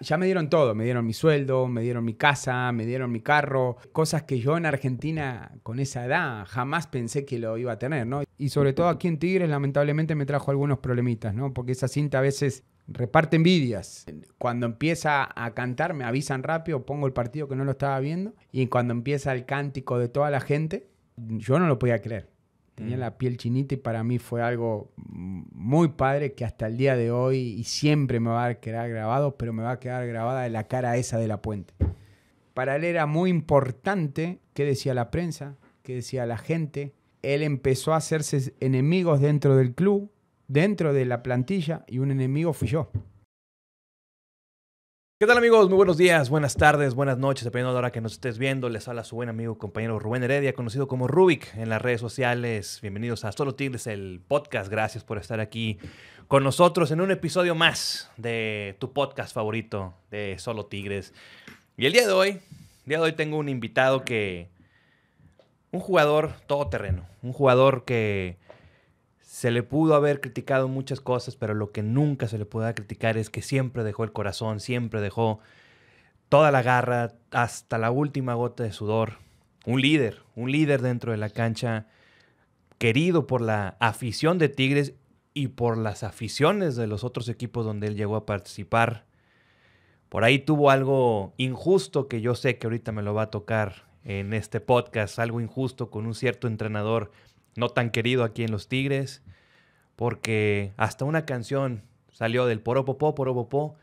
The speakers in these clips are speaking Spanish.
ya me dieron todo, me dieron mi sueldo, me dieron mi casa, me dieron mi carro, cosas que yo en Argentina con esa edad jamás pensé que lo iba a tener, ¿no? Y sobre todo aquí en Tigres lamentablemente me trajo algunos problemitas, ¿no? Porque esa cinta a veces reparte envidias. Cuando empieza a cantar me avisan rápido, pongo el partido que no lo estaba viendo y cuando empieza el cántico de toda la gente, yo no lo podía creer. Tenía mm. la piel chinita y para mí fue algo muy padre que hasta el día de hoy y siempre me va a quedar grabado, pero me va a quedar grabada la cara esa de la puente. Para él era muy importante qué decía la prensa, qué decía la gente. Él empezó a hacerse enemigos dentro del club, dentro de la plantilla, y un enemigo fui yo. ¿Qué tal amigos? Muy buenos días, buenas tardes, buenas noches, dependiendo de la hora que nos estés viendo. Les habla su buen amigo, compañero Rubén Heredia, conocido como Rubik en las redes sociales. Bienvenidos a Solo Tigres, el podcast. Gracias por estar aquí con nosotros en un episodio más de tu podcast favorito de Solo Tigres. Y el día de hoy, el día de hoy tengo un invitado que... Un jugador todoterreno, un jugador que se le pudo haber criticado muchas cosas, pero lo que nunca se le puede criticar es que siempre dejó el corazón, siempre dejó toda la garra, hasta la última gota de sudor. Un líder, un líder dentro de la cancha, querido por la afición de Tigres y por las aficiones de los otros equipos donde él llegó a participar. Por ahí tuvo algo injusto que yo sé que ahorita me lo va a tocar en este podcast, algo injusto con un cierto entrenador no tan querido aquí en Los Tigres, porque hasta una canción salió del Poropopó, Poropopó,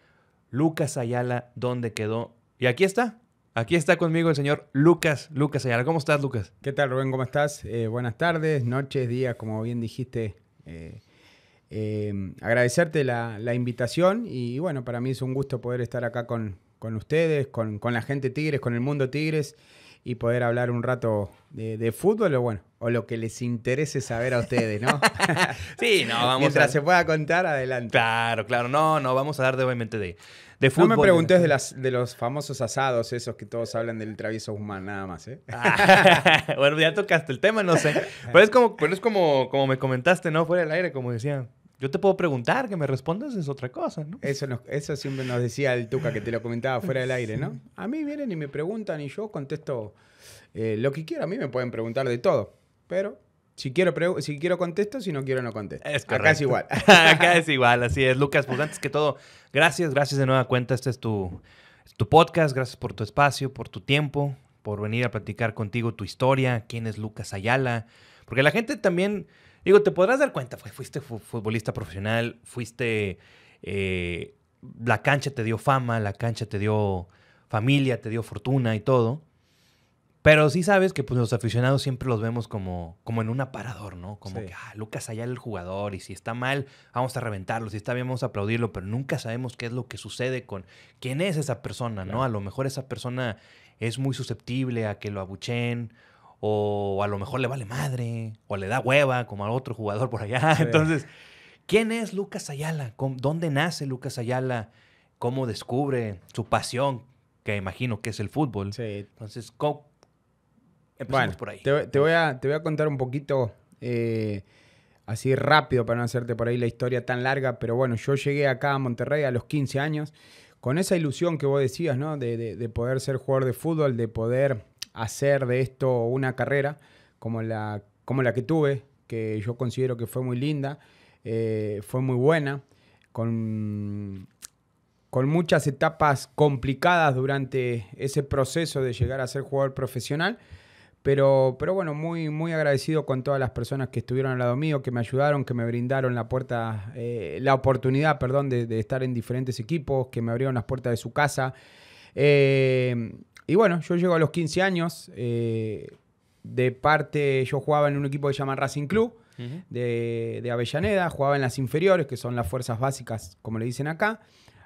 Lucas Ayala, ¿dónde quedó? Y aquí está, Aquí está conmigo el señor Lucas, Lucas Ayala. ¿Cómo estás, Lucas? ¿Qué tal, Rubén? ¿Cómo estás? Eh, buenas tardes, noches, días, como bien dijiste. Eh, eh, agradecerte la, invitación y bueno, para mí es un gusto poder estar acá con, con ustedes, con, con, la gente Tigres, con el mundo Tigres y poder hablar un rato de, fútbol o bueno, o lo que les interese saber a ustedes, ¿no? sí, no, vamos Mientras se pueda contar, adelante. Claro, claro, no, no, vamos a dar de obviamente de, de fútbol. No me preguntes de, las, de los famosos asados esos que todos hablan del travieso Guzmán, nada más, ¿eh? Ah, bueno, ya tocaste el tema, no sé. Pero es como, pero es como, como me comentaste, ¿no? Fuera del aire, como decían. Yo te puedo preguntar, que me respondas es otra cosa, ¿no? Eso, eso siempre nos decía el Tuca, que te lo comentaba fuera del aire, ¿no? A mí vienen y me preguntan y yo contesto eh, lo que quiero. A mí me pueden preguntar de todo, pero si quiero, si quiero contesto, si no quiero no contesto. Acá es igual. Acá es igual, así es. Lucas, pues antes que todo, gracias, gracias de nueva cuenta. Este es tu, es tu podcast, gracias por tu espacio, por tu tiempo, por venir a platicar contigo tu historia, quién es Lucas Ayala. Porque la gente también Digo, te podrás dar cuenta, fuiste futbolista profesional, fuiste... Eh, la cancha te dio fama, la cancha te dio familia, te dio fortuna y todo. Pero sí sabes que pues, los aficionados siempre los vemos como, como en un aparador, ¿no? Como que, ah, Lucas allá el jugador, y si está mal, vamos a reventarlo, si está bien, vamos a aplaudirlo, pero nunca sabemos qué es lo que sucede con quién es esa persona, ¿no? A lo mejor esa persona es muy susceptible a que lo abuchen, o a lo mejor le vale madre, o le da hueva como al otro jugador por allá. Entonces, ¿quién es Lucas Ayala? ¿Dónde nace Lucas Ayala? ¿Cómo descubre su pasión, que imagino que es el fútbol? Sí. Entonces, ¿cómo? por ahí. Te, voy a, te voy a contar un poquito eh, así rápido para no hacerte por ahí la historia tan larga, pero bueno, yo llegué acá a Monterrey a los 15 años con esa ilusión que vos decías, ¿no? de poder ser jugador de fútbol, de poder hacer de esto una carrera como la, como la que tuve, que yo considero que fue muy linda, eh, fue muy buena, con, con muchas etapas complicadas durante ese proceso de llegar a ser jugador profesional. Pero, pero bueno, muy, muy agradecido con todas las personas que estuvieron al lado mío, que me ayudaron, que me brindaron la puerta, eh, la oportunidad, perdón, de, estar en diferentes equipos, que me abrieron las puertas de su casa. Eh, y bueno, yo llego a los 15 años. Eh, de parte, yo jugaba en un equipo que se llama Racing Club de, Avellaneda, jugaba en las inferiores, que son las fuerzas básicas, como le dicen acá.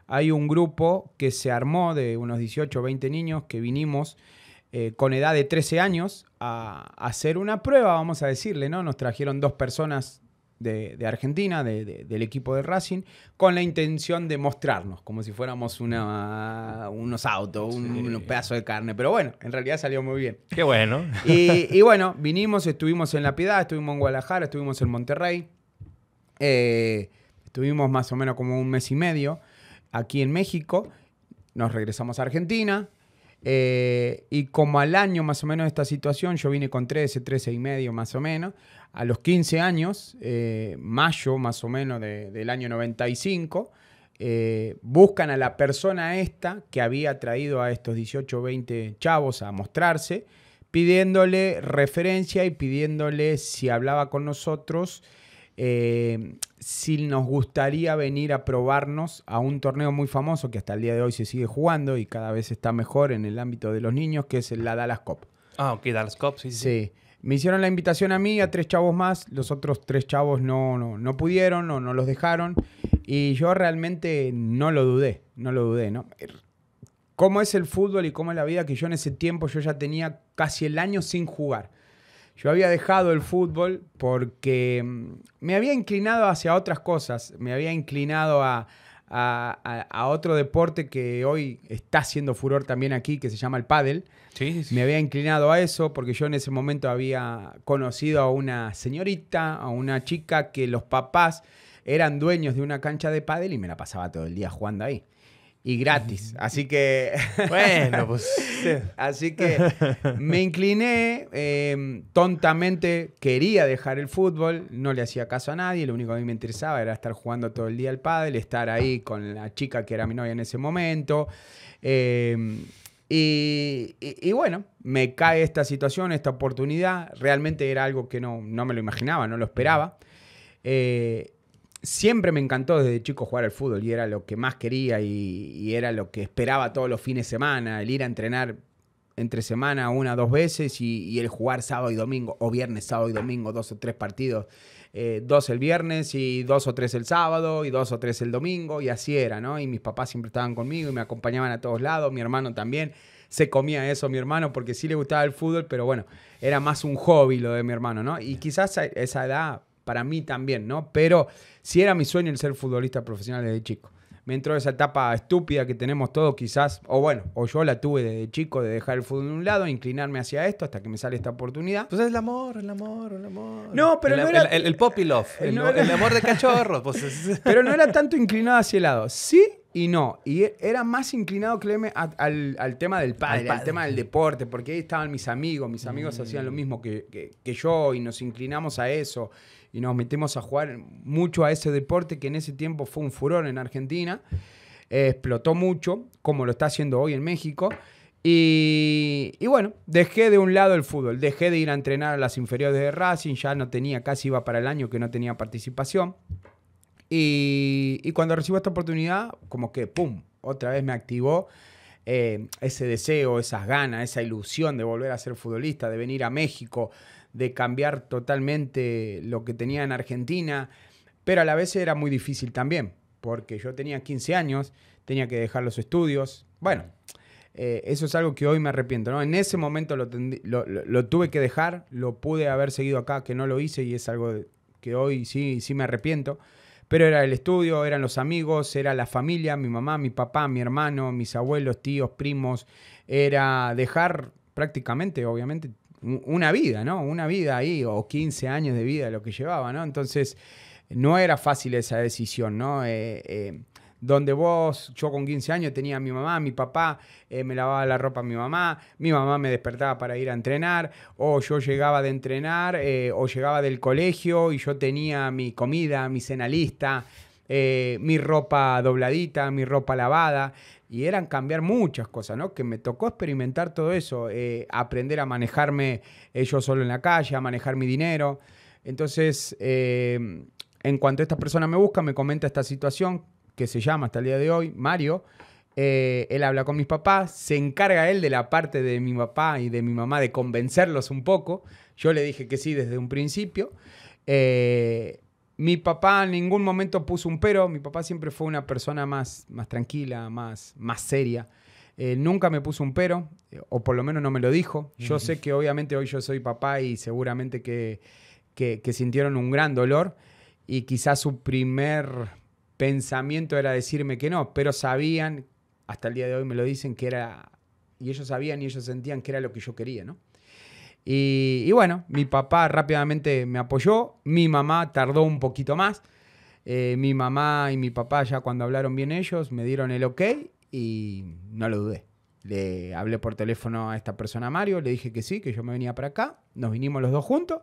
Hay un grupo que se armó de unos 18 o 20 niños que vinimos eh, con edad de 13 años a, a, hacer una prueba, vamos a decirle, ¿no? Nos trajeron dos personas de, Argentina, del equipo de Racing, con la intención de mostrarnos, como si fuéramos unos autos, un, pedazo de carne. Pero bueno, en realidad salió muy bien. Qué bueno. Y, bueno, vinimos, estuvimos en La Piedad, estuvimos en Guadalajara, estuvimos en Monterrey. Eh, estuvimos más o menos como un mes y medio aquí en México. Nos regresamos a Argentina, eh, y como al año más o menos de esta situación, yo vine con 13, 13 y medio más o menos, a los 15 años, eh, mayo más o menos del año 95, eh, buscan a la persona esta que había traído a estos 18 o 20 chavos a mostrarse, pidiéndole referencia y pidiéndole si hablaba con nosotros, eh, si nos gustaría venir a probarnos a un torneo muy famoso que hasta el día de hoy se sigue jugando y cada vez está mejor en el ámbito de los niños, que es la Dallas Cup. Ah, ok, Dallas Cup, sí. sí. Me hicieron la invitación a mí, a tres chavos más, los otros tres chavos no, no, pudieron o no, no los dejaron y yo realmente no lo dudé, no lo dudé, ¿no? Er, ¿Cómo es el fútbol y cómo es la vida que yo en ese tiempo yo ya tenía casi el año sin jugar? Yo había dejado el fútbol porque mm, me había inclinado hacia otras cosas, me había inclinado a, a, otro deporte que hoy está haciendo furor también aquí, que se llama el pádel. Me había inclinado a eso porque yo en ese momento había conocido a una señorita, a una chica que los papás eran dueños de una cancha de pádel y me la pasaba todo el día jugando ahí y gratis. Así que. bueno, pues. así que me incliné. Em, tontamente quería dejar el fútbol. No le hacía caso a nadie. Lo único que a mí me interesaba era estar jugando todo el día al pádel, estar ahí con la chica que era mi novia en ese momento. Em, y, bueno, me cae esta situación, esta oportunidad. Realmente era algo que no, no me lo imaginaba, no lo esperaba. Eh, siempre me encantó desde chico jugar al fútbol y era lo que más quería y, era lo que esperaba todos los fines de semana, el ir a entrenar entre semana una dos veces y, el jugar sábado y domingo o viernes, sábado y domingo, dos o tres partidos, eh, dos el viernes y dos o tres el sábado y dos o tres el domingo y así era, ¿no? Y mis papás siempre estaban conmigo y me acompañaban a todos lados, mi hermano también se comía eso mi hermano porque sí le gustaba el fútbol, pero bueno, era más un hobby lo de mi hermano, ¿no? Y quizás esa edad para mí también, ¿no? Pero si era mi sueño el ser futbolista profesional desde chico. Me entró esa etapa estúpida que tenemos todos quizás, o bueno, o yo la tuve desde chico de dejar el fútbol de un lado, inclinarme hacia esto hasta que me sale esta oportunidad. Entonces pues el amor, el amor, el amor. No, pero el, no era... El, el, love, el, amor de cachorros. Pues pero no era tanto inclinado hacia el lado. Sí y no. Y e, era más inclinado, créeme, al, tema del padre, al, tema del deporte, porque ahí estaban mis amigos, mis amigos mm. hacían lo mismo que, yo y nos inclinamos a eso y nos metimos a jugar mucho a ese deporte que en ese tiempo fue un furor en Argentina. Eh, explotó mucho, como lo está haciendo hoy en México. Y, bueno, dejé de un lado el fútbol, dejé de ir a entrenar a las inferiores de Racing, ya no tenía, casi iba para el año que no tenía participación. Y, cuando recibo esta oportunidad, como que, ¡pum!, otra vez me activó eh, ese deseo, esas ganas, esa ilusión de volver a ser futbolista, de venir a México, de cambiar totalmente lo que tenía en Argentina, pero a la vez era muy difícil también, porque yo tenía 15 años, tenía que dejar los estudios. Bueno, eh, eso es algo que hoy me arrepiento, ¿no? En ese momento lo, tuve que dejar, lo pude haber seguido acá, que no lo hice y es algo que hoy sí, sí me arrepiento. Pero era el estudio, eran los amigos, era la familia, mi mamá, mi papá, mi hermano, mis abuelos, tíos, primos. Era dejar prácticamente, obviamente, una vida, ¿no? Una vida ahí, o 15 años de vida, lo que llevaba, ¿no? Entonces, no era fácil esa decisión, ¿no? Eh, eh, donde vos, yo con 15 años tenía a mi mamá, mi papá, eh, me lavaba la ropa a mi mamá, mi mamá me despertaba para ir a entrenar, o yo llegaba de entrenar, o llegaba del colegio y yo tenía mi comida, mi cena lista, mi ropa dobladita, mi ropa lavada, y eran cambiar muchas cosas, ¿no? Que me tocó experimentar todo eso, eh, aprender a manejarme ellos eh, yo solo en la calle, a manejar mi dinero. Entonces, eh, en cuanto esta persona me busca, me comenta esta situación que se llama hasta el día de hoy, Mario. él habla con mis papás, se encarga él de la parte de mi papá y de mi mamá de convencerlos un poco. Yo le dije que sí desde un principio. Mi papá en ningún momento puso un pero, mi papá siempre fue una persona más, más tranquila, más, más seria. Eh, nunca me puso un pero, eh, o por lo menos no me lo dijo. Yo sé que obviamente hoy yo soy papá y seguramente que, que, que sintieron un gran dolor y quizás su primer pensamiento era decirme que no, pero sabían, hasta el día de hoy me lo dicen, que era, y ellos sabían y ellos sentían que era lo que yo quería, ¿no? Y, bueno, mi papá rápidamente me apoyó, mi mamá tardó un poquito más. Eh, mi mamá y mi papá ya cuando hablaron bien ellos me dieron el ok y no lo dudé. Le hablé por teléfono a esta persona, Mario, le dije que sí, que yo me venía para acá. Nos vinimos los dos juntos,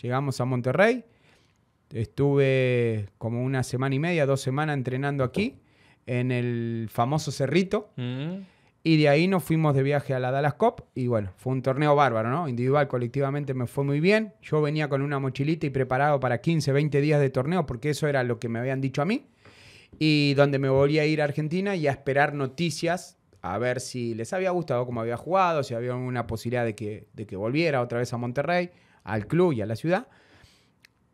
llegamos a Monterrey. Estuve como una semana y media, dos semanas entrenando aquí, en el famoso Cerrito. Mm. Y de ahí nos fuimos de viaje a la Dallas Cup y bueno, fue un torneo bárbaro, ¿no? Individual, colectivamente me fue muy bien. Yo venía con una mochilita y preparado para 15, 20 días de torneo porque eso era lo que me habían dicho a mí. Y donde me volví a ir a Argentina y a esperar noticias a ver si les había gustado cómo había jugado, si había una posibilidad de que, de que volviera otra vez a Monterrey, al club y a la ciudad.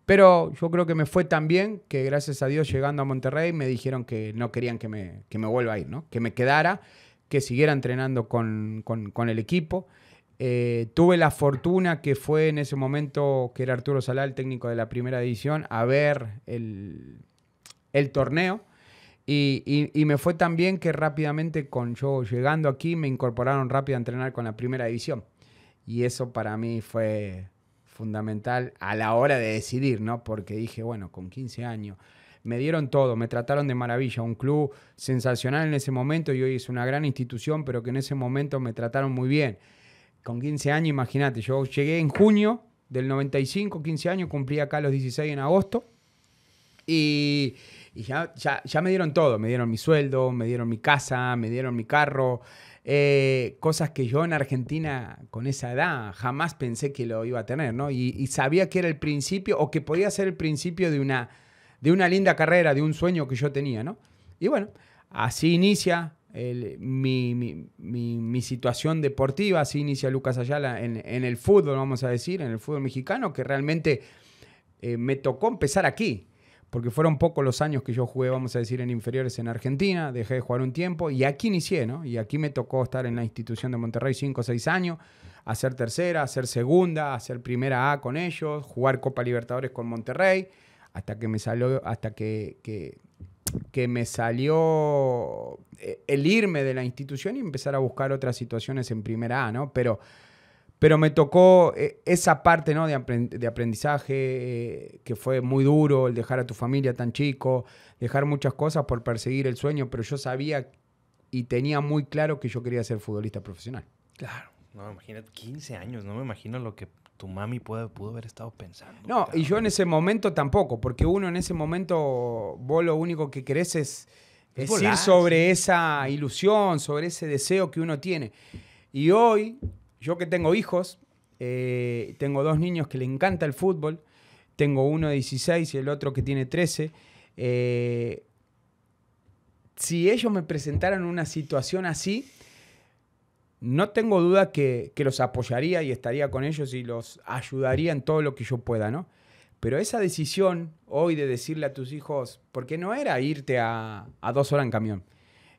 Pero yo creo que me fue tan bien que gracias a Dios llegando a Monterrey me dijeron que no querían que me, que me vuelva a ir, ¿no? Que me quedara que siguiera entrenando con, el equipo. Eh, tuve la fortuna que fue en ese momento que era Arturo Salal el técnico de la primera división, a ver el, torneo. Y, me fue tan bien que rápidamente, con yo llegando aquí, me incorporaron rápido a entrenar con la primera división. Y eso para mí fue fundamental a la hora de decidir, ¿no? Porque dije, bueno, con 15 años, me dieron todo, me trataron de maravilla. Un club sensacional en ese momento y hoy es una gran institución, pero que en ese momento me trataron muy bien. Con 15 años, imagínate, yo llegué en junio del 95, 15 años, cumplí acá los 16 en agosto. Y, ya, ya, me dieron todo, me dieron mi sueldo, me dieron mi casa, me dieron mi carro, eh, cosas que yo en Argentina con esa edad jamás pensé que lo iba a tener, ¿no? y sabía que era el principio o que podía ser el principio de una de una linda carrera, de un sueño que yo tenía, ¿no? Y bueno, así inicia mi, situación deportiva, así inicia Lucas Ayala en, el fútbol, vamos a decir, en el fútbol mexicano, que realmente eh, me tocó empezar aquí, porque fueron pocos los años que yo jugué, vamos a decir, en inferiores en Argentina, dejé de jugar un tiempo y aquí inicié, ¿no? Y aquí me tocó estar en la institución de Monterrey cinco o seis años, hacer tercera, hacer segunda, hacer primera A con ellos, jugar Copa Libertadores con Monterrey hasta que me salió, hasta que, que, me salió eh, el irme de la institución y empezar a buscar otras situaciones en primera A, ¿no? Pero, pero me tocó eh, esa parte, ¿no? De, aprendizaje, eh, que fue muy duro, el dejar a tu familia tan chico, dejar muchas cosas por perseguir el sueño, pero yo sabía y tenía muy claro que yo quería ser futbolista profesional. Claro. No, me imagino 15 años, no me imagino lo que tu mami puede, pudo haber estado pensando. No, y yo en ese momento tampoco, porque uno en ese momento, vos lo único que querés es, decir sobre esa ilusión, sobre ese deseo que uno tiene. Y hoy, yo que tengo hijos, eh, tengo dos niños que le encanta el fútbol, tengo uno de 16 y el otro que tiene 13. Eh, si ellos me presentaran una situación así, no tengo duda que, que, los apoyaría y estaría con ellos y los ayudaría en todo lo que yo pueda, ¿no? Pero esa decisión hoy de decirle a tus hijos, porque no era irte a, a dos horas en camión,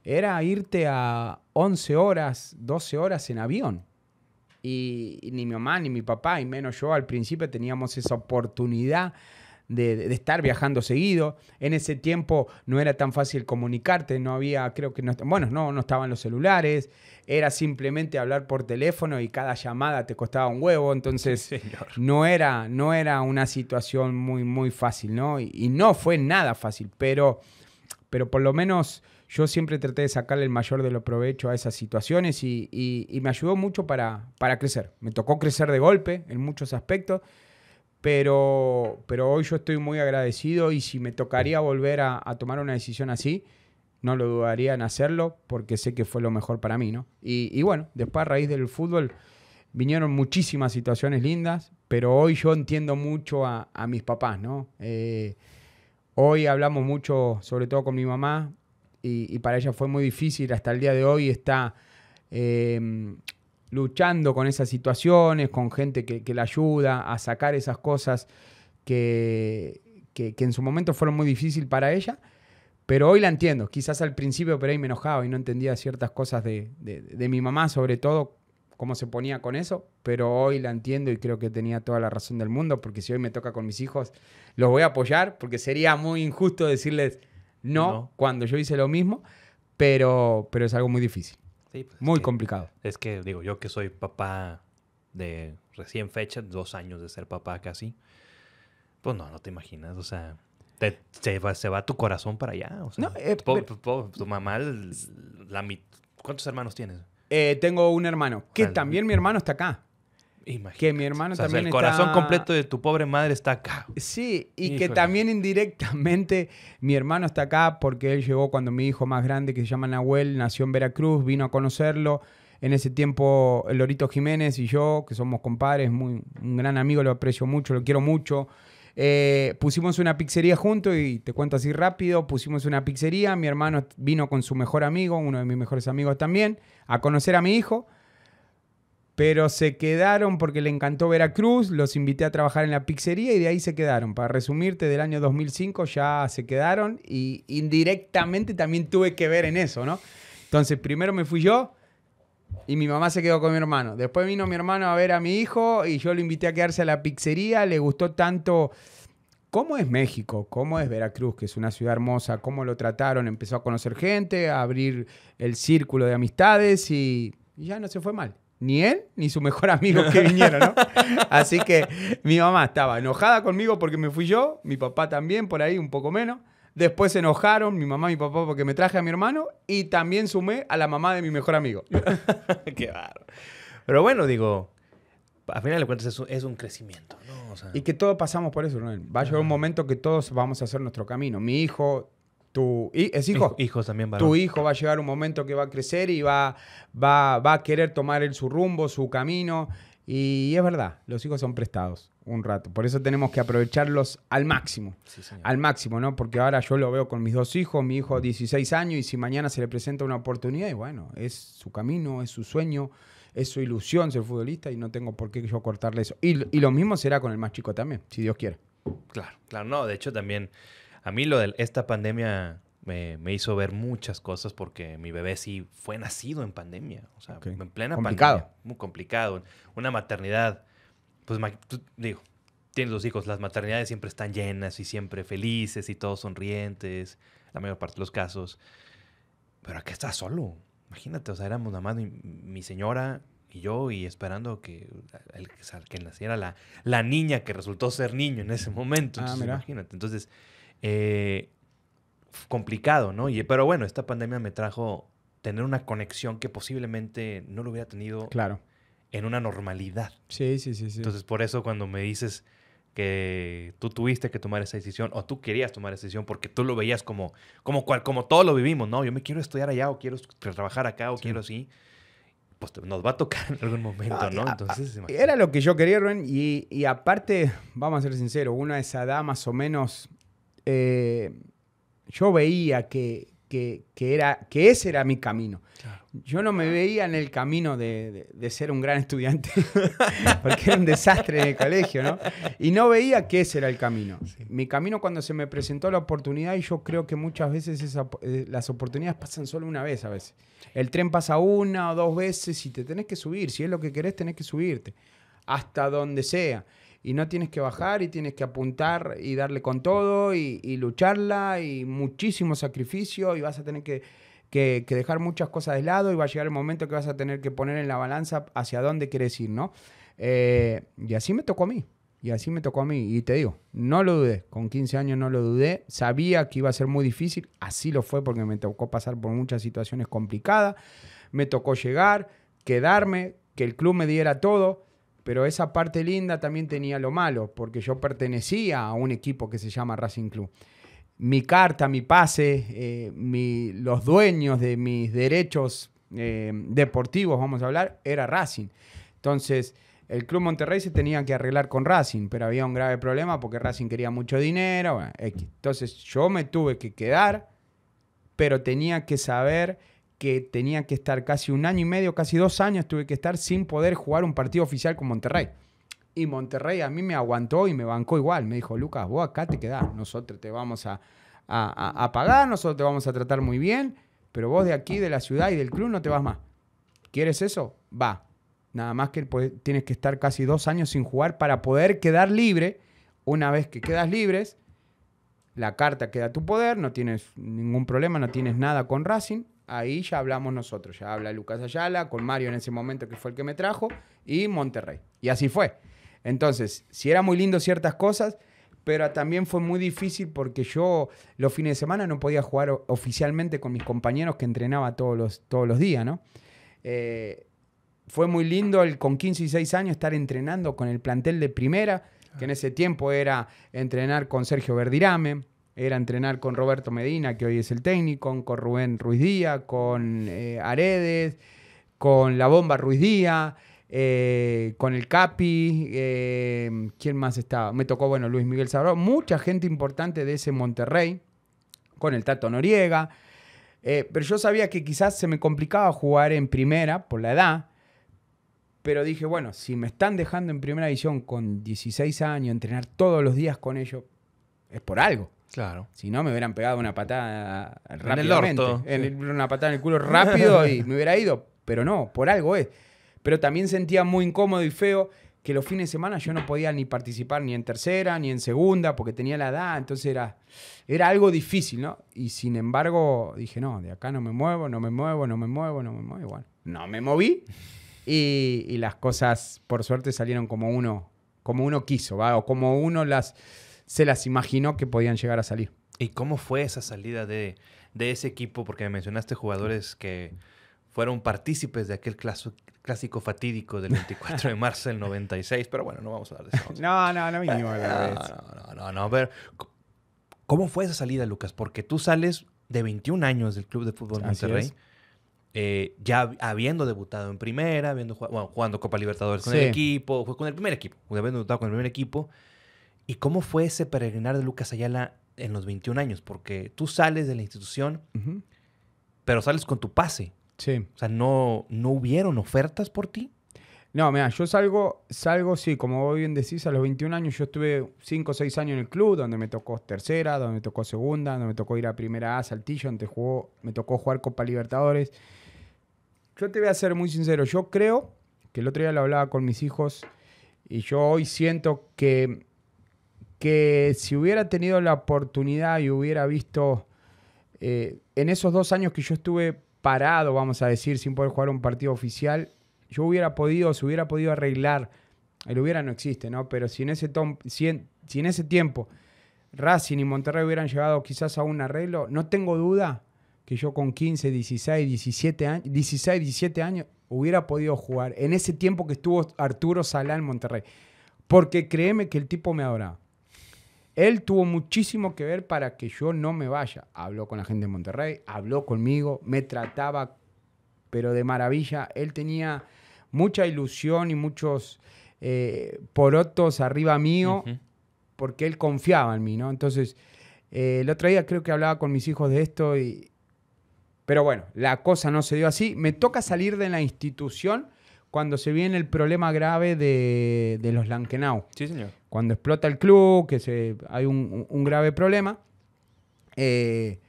era irte a 11 horas, 12 horas en avión. y, ni mi mamá, ni mi papá, y menos yo al principio teníamos esa oportunidad de, estar viajando seguido. En ese tiempo no era tan fácil comunicarte, no había, creo que no, bueno, no, no estaban los celulares, era simplemente hablar por teléfono y cada llamada te costaba un huevo, entonces no era, no era una situación muy, muy fácil, ¿no? Y, no fue nada fácil, pero, pero por lo menos yo siempre traté de sacarle el mayor de los provechos a esas situaciones y, me ayudó mucho para, para crecer. Me tocó crecer de golpe en muchos aspectos pero, pero hoy yo estoy muy agradecido y si me tocaría volver a, tomar una decisión así, no lo dudaría en hacerlo porque sé que fue lo mejor para mí, ¿no? Y, bueno, después a raíz del fútbol vinieron muchísimas situaciones lindas, pero hoy yo entiendo mucho a, mis papás, ¿no? Eh, hoy hablamos mucho, sobre todo con mi mamá, y, para ella fue muy difícil, hasta el día de hoy está eh, luchando con esas situaciones, con gente que, que ayuda a sacar esas cosas que, que, en su momento fueron muy difíciles para ella. Pero hoy la entiendo. Quizás al principio por ahí me enojaba y no entendía ciertas cosas de, de, mi mamá, sobre todo cómo se ponía con eso, pero hoy la entiendo y creo que tenía toda la razón del mundo, porque si hoy me toca con mis hijos, los voy a apoyar, porque sería muy injusto decirles no, no. cuando yo hice lo mismo, pero, pero es algo muy difícil. Pues, Muy complicado. Es que digo, yo que soy papá de recién fecha, dos años de ser papá casi, pues no, no te imaginas, o sea, se va, se va tu corazón para allá. O no, eh, tu mamá, la, ¿cuántos hermanos tienes? Eh, tengo un hermano, que también mi hermano está acá. Que mi hermano El corazón completo de tu pobre madre está acá. Sí, y que también indirectamente mi hermano está acá porque él llegó cuando mi hijo más grande, que se llama Nahuel, nació en Veracruz, vino a conocerlo. En ese tiempo, Lorito Jiménez y yo, que somos compadres, muy, un gran amigo, lo aprecio mucho, lo quiero mucho. Eh, pusimos una pizzería junto y te cuento así rápido, pusimos una pizzería, mi hermano vino con su mejor amigo, uno de mis mejores amigos también, a conocer a mi hijo pero se quedaron porque le encantó Veracruz, los invité a trabajar en la pizzería y de ahí se quedaron. Para resumirte, del año 2005 ya se quedaron y indirectamente también tuve que ver en eso, ¿no? Entonces, primero me fui yo y mi mamá se quedó con mi hermano. Después vino mi hermano a ver a mi hijo y yo lo invité a quedarse a la pizzería, le gustó tanto cómo es México, cómo es Veracruz, que es una ciudad hermosa, cómo lo trataron, empezó a conocer gente, a abrir el círculo de amistades y ya no se fue mal ni él ni su mejor amigo que vinieron, ¿no? Así que mi mamá estaba enojada conmigo porque me fui yo, mi papá también, por ahí un poco menos. Después se enojaron mi mamá y mi papá porque me traje a mi hermano y también sumé a la mamá de mi mejor amigo. Qué barro. Pero bueno, digo, al final de cuentas es un, crecimiento. Y que todos pasamos por eso, ¿no? Va a llegar un momento que todos vamos a hacer nuestro camino. Mi hijo tu, ¿Es hijo? Hijos también, Tu hijo va a llegar un momento que va a crecer y va, va, a querer tomar el, su rumbo, su camino. Y es verdad, los hijos son prestados un rato. Por eso tenemos que aprovecharlos al máximo. al máximo, ¿no? Porque ahora yo lo veo con mis dos hijos, mi hijo 16 años, y si mañana se le presenta una oportunidad, y bueno, es su camino, es su sueño, es su ilusión ser futbolista, y no tengo por qué yo cortarle eso. Y, y lo mismo será con el más chico también, si Dios quiere. Claro, claro, no, de hecho también a mí lo de esta pandemia me, hizo ver muchas cosas porque mi bebé sí fue nacido en pandemia. O sea, en plena complicado. pandemia. Muy complicado. Una maternidad, pues digo, tienes los hijos, las maternidades siempre están llenas y siempre felices y todos sonrientes, la mayor parte de los casos. Pero acá estás solo. Imagínate, o sea, éramos nada más mi, señora, y yo y esperando que, que naciera la, la niña que resultó ser niño en ese momento. Ah, imagínate. Entonces, eh, complicado, ¿no? pero bueno, esta pandemia me trajo tener una conexión que posiblemente no lo hubiera tenido claro. en una normalidad. Sí, sí, sí, sí. Entonces, por eso cuando me dices que tú tuviste que tomar esa decisión o tú querías tomar esa decisión porque tú lo veías como, como, cual, como todos lo vivimos, ¿no? Yo me quiero estudiar allá o quiero trabajar acá o quiero así. Pues nos va a tocar en algún momento, ah, ¿no? Ah, ah, Entonces, era lo que yo quería, Rubén, y, aparte, vamos a ser sinceros, una de esa edad más o menos eh, yo veía que, era, que ese era mi camino. Yo no me veía en el camino de, ser un gran estudiante, porque era un desastre en el colegio, ¿no? Y no veía que ese era el camino. Mi camino cuando se me presentó la oportunidad, y yo creo que muchas veces eh, las oportunidades pasan solo una vez a veces. El tren pasa una o dos veces y te tenés que subir. Si es lo que querés, tenés que subirte. Hasta donde sea y no tienes que bajar y tienes que apuntar y darle con todo y, lucharla y muchísimo sacrificio y vas a tener que, que, dejar muchas cosas de lado y va a llegar el momento que vas a tener que poner en la balanza hacia dónde quieres ir, ¿no? Eh, y así me tocó a mí. Y así me tocó a mí. Y te digo, no lo dudé. Con 15 años no lo dudé. Sabía que iba a ser muy difícil. Así lo fue porque me tocó pasar por muchas situaciones complicadas. Me tocó llegar, quedarme, que el club me diera todo. Pero esa parte linda también tenía lo malo, porque yo pertenecía a un equipo que se llama Racing Club. Mi carta, mi pase, eh, mi, los dueños de mis derechos eh, deportivos, vamos a hablar, era Racing. Entonces, el Club Monterrey se tenía que arreglar con Racing, pero había un grave problema porque Racing quería mucho dinero. Entonces, yo me tuve que quedar, pero tenía que saber que tenía que estar casi un año y medio, casi dos años, tuve que estar sin poder jugar un partido oficial con Monterrey. Y Monterrey a mí me aguantó y me bancó igual. Me dijo, Lucas, vos acá te quedás. Nosotros te vamos a, pagar, nosotros te vamos a tratar muy bien, pero vos de aquí, de la ciudad y del club, no te vas más. ¿Quieres eso? Va. Nada más que pues, tienes que estar casi dos años sin jugar para poder quedar libre. Una vez que quedas libres, la carta queda a tu poder, no tienes ningún problema, no tienes nada con Racing ahí ya hablamos nosotros, ya habla Lucas Ayala, con Mario en ese momento que fue el que me trajo, y Monterrey. Y así fue. Entonces, si era muy lindo ciertas cosas, pero también fue muy difícil porque yo los fines de semana no podía jugar oficialmente con mis compañeros que entrenaba todos los, todos los días, ¿no? Eh, fue muy lindo el, con 15 y 6 años estar entrenando con el plantel de primera, que en ah. ese tiempo era entrenar con Sergio Verdirame, era entrenar con Roberto Medina, que hoy es el técnico, con Rubén Ruiz Díaz, con eh, Aredes, con la bomba Ruiz Díaz, eh, con el Capi, eh, ¿quién más estaba? Me tocó, bueno, Luis Miguel Sabrón, mucha gente importante de ese Monterrey, con el Tato Noriega, pero yo sabía que quizás se me complicaba jugar en primera por la edad, pero dije, bueno, si me están dejando en primera división con 16 años, entrenar todos los días con ellos, es por algo. Claro. Si no, me hubieran pegado una patada rápidamente. En el una patada en el culo rápido y me hubiera ido. Pero no, por algo es. Pero también sentía muy incómodo y feo que los fines de semana yo no podía ni participar ni en tercera ni en segunda porque tenía la edad, entonces era, era algo difícil, ¿no? Y sin embargo dije, no, de acá no me muevo, no me muevo, no me muevo, no me muevo, igual. no me moví y, las cosas por suerte salieron como uno, como uno quiso, ¿va? O como uno las se las imaginó que podían llegar a salir. ¿Y cómo fue esa salida de, ese equipo? Porque mencionaste jugadores que fueron partícipes de aquel clásico fatídico del 24 de marzo del 96, pero bueno, no vamos a hablar de eso. no, no, no No, no, no, no, no, pero ¿cómo fue esa salida, Lucas? Porque tú sales de 21 años del Club de Fútbol Monterrey. Eh, ya habiendo debutado en primera, habiendo jugado, jugando Copa Libertadores con el equipo, con el primer equipo, habiendo debutado con el primer equipo, ¿Y cómo fue ese peregrinar de Lucas Ayala en los 21 años? Porque tú sales de la institución, pero sales con tu pase. Sí. O sea, ¿no, ¿no hubieron ofertas por ti? No, mira, yo salgo, salgo, sí, como bien decís, a los 21 años yo estuve 5 o 6 años en el club, donde me tocó tercera, donde me tocó segunda, donde me tocó ir a primera A, Saltillo, donde jugó, me tocó jugar Copa Libertadores. Yo te voy a ser muy sincero, yo creo que el otro día lo hablaba con mis hijos y yo hoy siento que que si hubiera tenido la oportunidad y hubiera visto eh, en esos dos años que yo estuve parado, vamos a decir, sin poder jugar un partido oficial, yo hubiera podido, se hubiera podido arreglar. El hubiera no existe, ¿no? Pero si en ese, tiempo Racing y Monterrey hubieran llegado quizás a un arreglo, no tengo duda que yo con 15, 16, 17 años, 16, 17 años hubiera podido jugar en ese tiempo que estuvo Arturo Salá en Monterrey. Porque créeme que el tipo me adoraba. Él tuvo muchísimo que ver para que yo no me vaya. Habló con la gente de Monterrey, habló conmigo, me trataba, pero de maravilla. Él tenía mucha ilusión y muchos eh, porotos arriba mío, porque él confiaba en mí, ¿no? Entonces, eh, el otro día creo que hablaba con mis hijos de esto, y... pero bueno, la cosa no se dio así. Me toca salir de la institución cuando se viene el problema grave de, de los Lankenau. Sí, señor cuando explota el club, que se, hay un, grave problema, eh,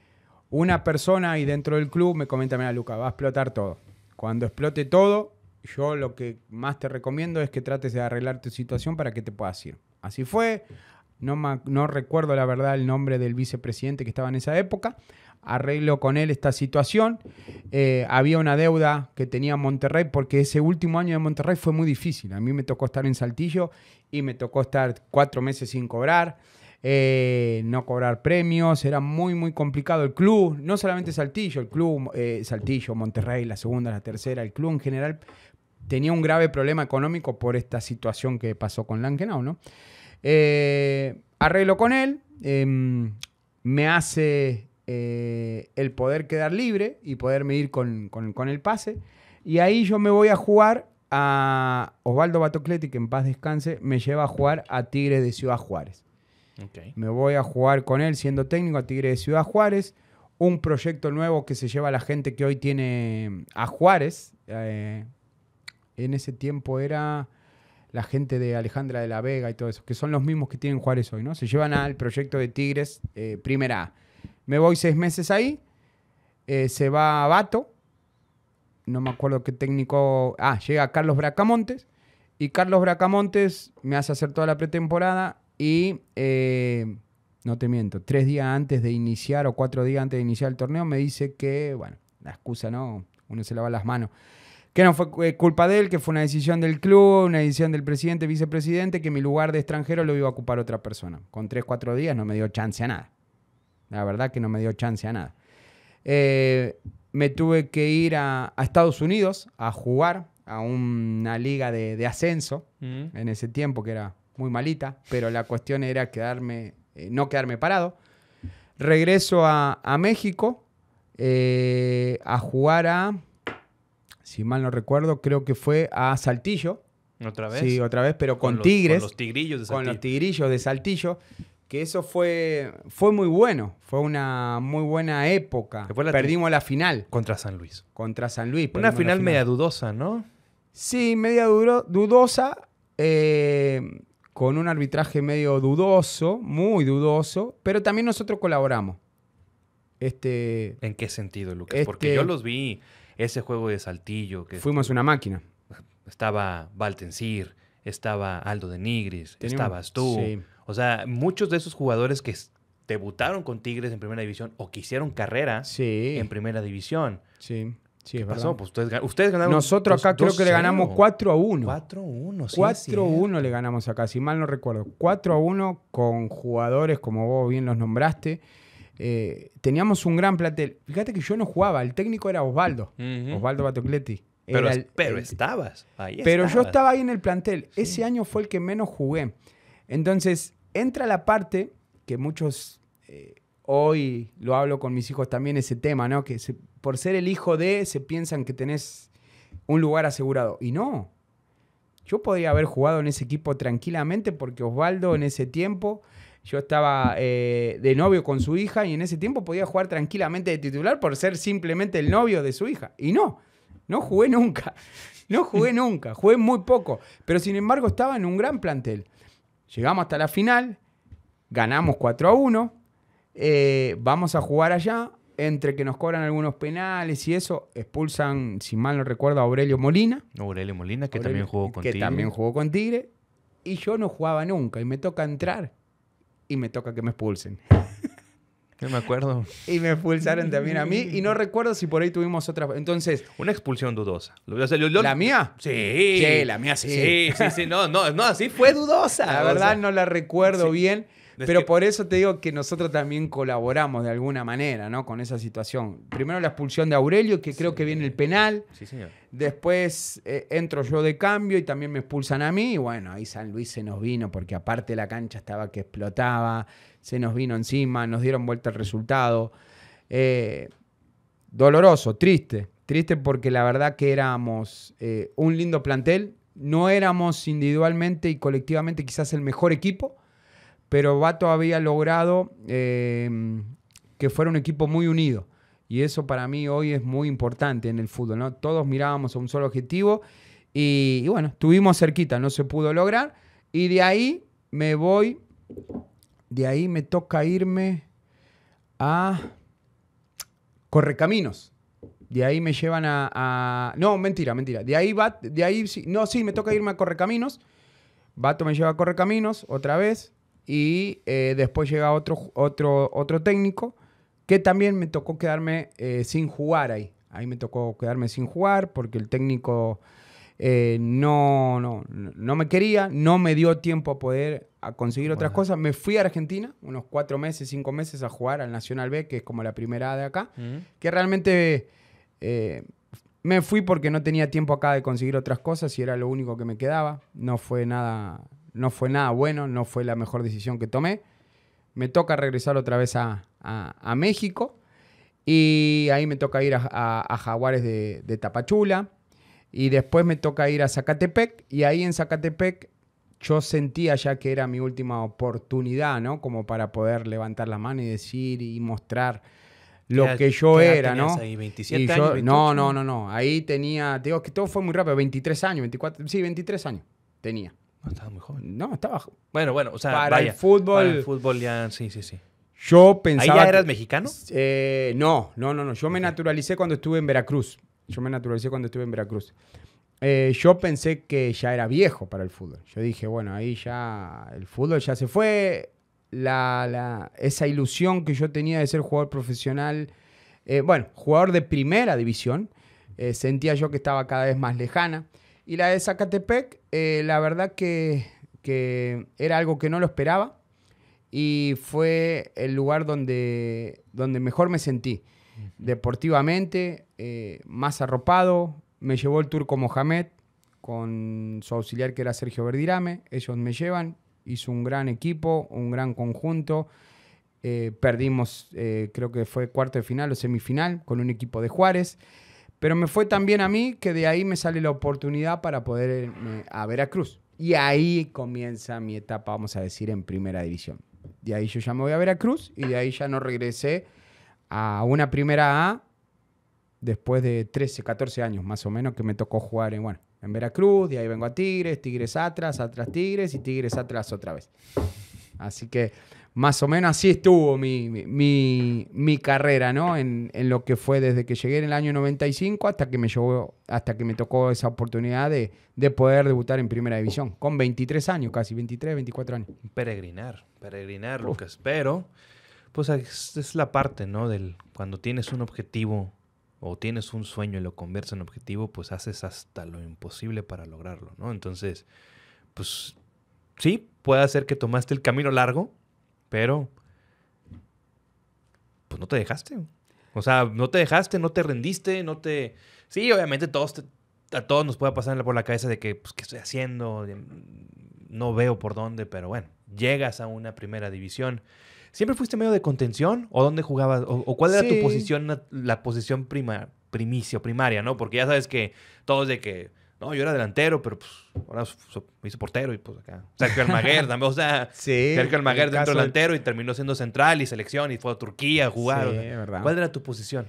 una persona ahí dentro del club me comenta, mira, Luca, va a explotar todo. Cuando explote todo, yo lo que más te recomiendo es que trates de arreglar tu situación para que te puedas ir. Así fue. No, no recuerdo la verdad el nombre del vicepresidente que estaba en esa época. Arreglo con él esta situación. Eh, había una deuda que tenía Monterrey porque ese último año de Monterrey fue muy difícil. A mí me tocó estar en Saltillo y me tocó estar cuatro meses sin cobrar, eh, no cobrar premios, era muy, muy complicado. El club, no solamente Saltillo, el club eh, Saltillo, Monterrey, la segunda, la tercera, el club en general tenía un grave problema económico por esta situación que pasó con Lankenau, ¿no? Eh, arreglo con él, em, me hace el poder quedar libre y poderme ir con, con el pase. Y ahí yo me voy a jugar a Osvaldo Batocleti, que en paz descanse, me lleva a jugar a Tigres de Ciudad Juárez. Me voy a jugar con él siendo técnico a Tigres de Ciudad Juárez. Un proyecto nuevo que se lleva a la gente que hoy tiene eh, a Juárez. Eh, en ese tiempo era la gente de Alejandra de la Vega y todo eso, que son los mismos que tienen Juárez hoy, ¿no? Se llevan al proyecto de Tigres eh, Primera A. Me voy seis meses ahí, se va a Bato, no me acuerdo qué técnico. Ah, llega Carlos Bracamontes. Y Carlos Bracamontes me hace hacer toda la pretemporada. Y eh, no te miento, tres días antes de iniciar o cuatro días antes de iniciar el torneo, me dice que, bueno, la excusa no, uno se lava las manos. Que no fue eh, culpa de él, que fue una decisión del club, una decisión del presidente, vicepresidente, que mi lugar de extranjero lo iba a ocupar otra persona. Con tres, cuatro días no me dio chance a nada. La verdad que no me dio chance a nada. Eh, me tuve que ir a, Estados Unidos a jugar a una liga de, ascenso mm. en ese tiempo que era muy malita, pero la cuestión era quedarme, eh, no quedarme parado. Regreso a, México eh, a jugar a, si mal no recuerdo, creo que fue a Saltillo. ¿Otra vez? Sí, otra vez, pero con, Tigres. Con los tigrillos de Saltillo. Con los tigrillos de Saltillo que eso fue, fue muy bueno, fue una muy buena época. perdimos la final. Contra San Luis. Contra San Luis. Una final, media dudosa, ¿no? Sí, media dudosa, eh, con un arbitraje medio dudoso, muy dudoso, pero también nosotros colaboramos. Este, ¿En qué sentido, Lucas? Porque yo los vi, ese juego de saltillo. que Fuimos una máquina. Estaba Valtencir, estaba Aldo de Nigris, estabas tú. Sí o sea, muchos de esos jugadores que debutaron con Tigres en primera división o que hicieron carrera en primera división. Sí. Sí, ¿Qué pasó? Pues ustedes, ganaron. Nosotros acá creo que le ganamos 4 a 1. 4 a 1, sí. 4 a 1 le ganamos acá, si mal no recuerdo. 4 a 1 con jugadores como vos bien los nombraste. Eh, teníamos un gran plantel. Fíjate que yo no jugaba, el técnico era Osvaldo, Osvaldo Batocletti. Pero, pero estabas ahí. Pero yo estaba ahí en el plantel. Ese año fue el que menos jugué. Entonces, entra la parte que muchos, eh, hoy lo hablo con mis hijos también, ese tema, ¿no? Que por ser el hijo de, se piensan que tenés un lugar asegurado. Y no. Yo podría haber jugado en ese equipo tranquilamente porque Osvaldo en ese tiempo, yo estaba eh, de novio con su hija y en ese tiempo podía jugar tranquilamente de titular por ser simplemente el novio de su hija. Y no, no jugué nunca. No jugué nunca, jugué muy poco. Pero sin embargo estaba en un gran plantel. Llegamos hasta la final, ganamos 4 a 1, eh, vamos a jugar allá, entre que nos cobran algunos penales y eso, expulsan, si mal no recuerdo, a Aurelio Molina. Aurelio Molina, que también jugó con Tigre. Que también jugó con Tigre. Y yo no jugaba nunca, y me toca entrar, y me toca que me expulsen. No me acuerdo. Y me expulsaron también a mí. Y no recuerdo si por ahí tuvimos otra. Entonces. Una expulsión dudosa. ¿La mía? Sí. Sí, la mía sí. Sí, sí, sí. No, no, no, sí fue dudosa. La verdad no la recuerdo bien. Pero por eso te digo que nosotros también colaboramos de alguna manera, ¿no? Con esa situación. Primero la expulsión de Aurelio, que creo que viene el penal. Después eh, entro yo de cambio y también me expulsan a mí. Y bueno, ahí San Luis se nos vino, porque aparte la cancha estaba que explotaba, se nos vino encima, nos dieron vuelta el resultado. Eh, doloroso, triste. Triste porque la verdad que éramos eh, un lindo plantel. No éramos individualmente y colectivamente quizás el mejor equipo pero Vato había logrado em, que fuera un equipo muy unido. Y eso para mí hoy es muy importante en el fútbol, ¿no? Todos mirábamos a un solo objetivo y, bueno, estuvimos cerquita, no se pudo lograr. Y de ahí me voy, de ahí me toca irme a Correcaminos. De ahí me llevan a, No, mentira, mentira. De ahí va... De ahí... no, sí, me toca irme a Correcaminos. Bato me lleva a Correcaminos otra vez y eh, después llega otro, otro, otro técnico que también me tocó quedarme eh, sin jugar ahí. Ahí me tocó quedarme sin jugar porque el técnico eh, no, no, me quería, no me dio tiempo a poder a conseguir otras cosas. Me fui a Argentina unos cuatro meses, cinco meses a jugar al Nacional B, que es como la primera de acá, que realmente me fui porque no tenía tiempo acá de conseguir otras cosas y era lo único que me quedaba. No fue nada, no fue nada bueno, no fue la mejor decisión que tomé. Me toca regresar otra vez a, México y ahí me toca ir a, Jaguares de, Tapachula y después me toca ir a Zacatepec y ahí en Zacatepec yo sentía ya que era mi última oportunidad, ¿no? Como para poder levantar la mano y decir y mostrar lo que yo era, ¿no? no, no, no, no. Ahí tenía, digo que todo fue muy rápido, 23 años, 24, sí, 23 años tenía. No, estaba muy joven. No, estaba. Bueno, bueno, o sea, para el fútbol. Para el fútbol ya, sí, sí, sí. Yo pensaba. ¿Ahí ya eras mexicano? Eh, no, no, no, no. Yo me naturalicé cuando estuve en Veracruz. Yo me naturalicé cuando estuve en Veracruz. Eh, yo pensé que ya era viejo para el fútbol. Yo dije, bueno, ahí ya el fútbol ya se fue. esa ilusión que yo tenía de ser jugador profesional, eh, bueno, jugador de primera división, sentía yo que estaba cada vez más lejana. Y la de Zacatepec, eh, la verdad que, era algo que no lo esperaba y fue el lugar donde, donde mejor me sentí. Deportivamente, eh, más arropado, me llevó el turco Mohamed con su auxiliar que era Sergio Verdirame, ellos me llevan, hizo un gran equipo, un gran conjunto. Eh, perdimos, creo que fue cuarto de final o semifinal con un equipo de Juárez. Pero me fue tan bien a mí que de ahí me sale la oportunidad para poder a Veracruz. Y ahí comienza mi etapa, vamos a decir, en primera división. De ahí yo ya me voy a Veracruz y de ahí ya no regresé a una primera A después de 13, 14 años más o menos que me tocó jugar en, bueno, en Veracruz, de ahí vengo a Tigres, Tigres atrás, atrás Tigres y Tigres atrás otra vez. Así que más o menos así estuvo mi, carrera, ¿no? En, lo que fue desde que llegué en el año 95 hasta que me, llegó, hasta que me tocó esa oportunidad de, poder debutar en Primera División, con 23 años, casi 23, 24 años. Peregrinar, peregrinar, Lucas. Pero, pues es, la parte, ¿no? Del, cuando tienes un objetivo o tienes un sueño y lo conviertes en objetivo, pues haces hasta lo imposible para lograrlo, ¿no? Entonces, pues sí, puede ser que tomaste el camino largo, pero pues no te dejaste. O sea, no te dejaste, no te rendiste, no te... Sí, obviamente todos a todos nos puede pasar por la cabeza de que, pues, ¿qué estoy haciendo? No veo por dónde, pero bueno, llegas a una primera división. ¿Siempre fuiste medio de contención? ¿O dónde jugabas? ¿O, cuál era tu posición, la, posición prima, primicia primaria, no? Porque ya sabes que todos de que no, yo era delantero, pero pues ahora me hice portero y pues acá. Sergio Almaguer también, o sea, Sergio Almaguer dentro delantero y terminó siendo central y selección y fue a Turquía a jugar. ¿Cuál era tu posición?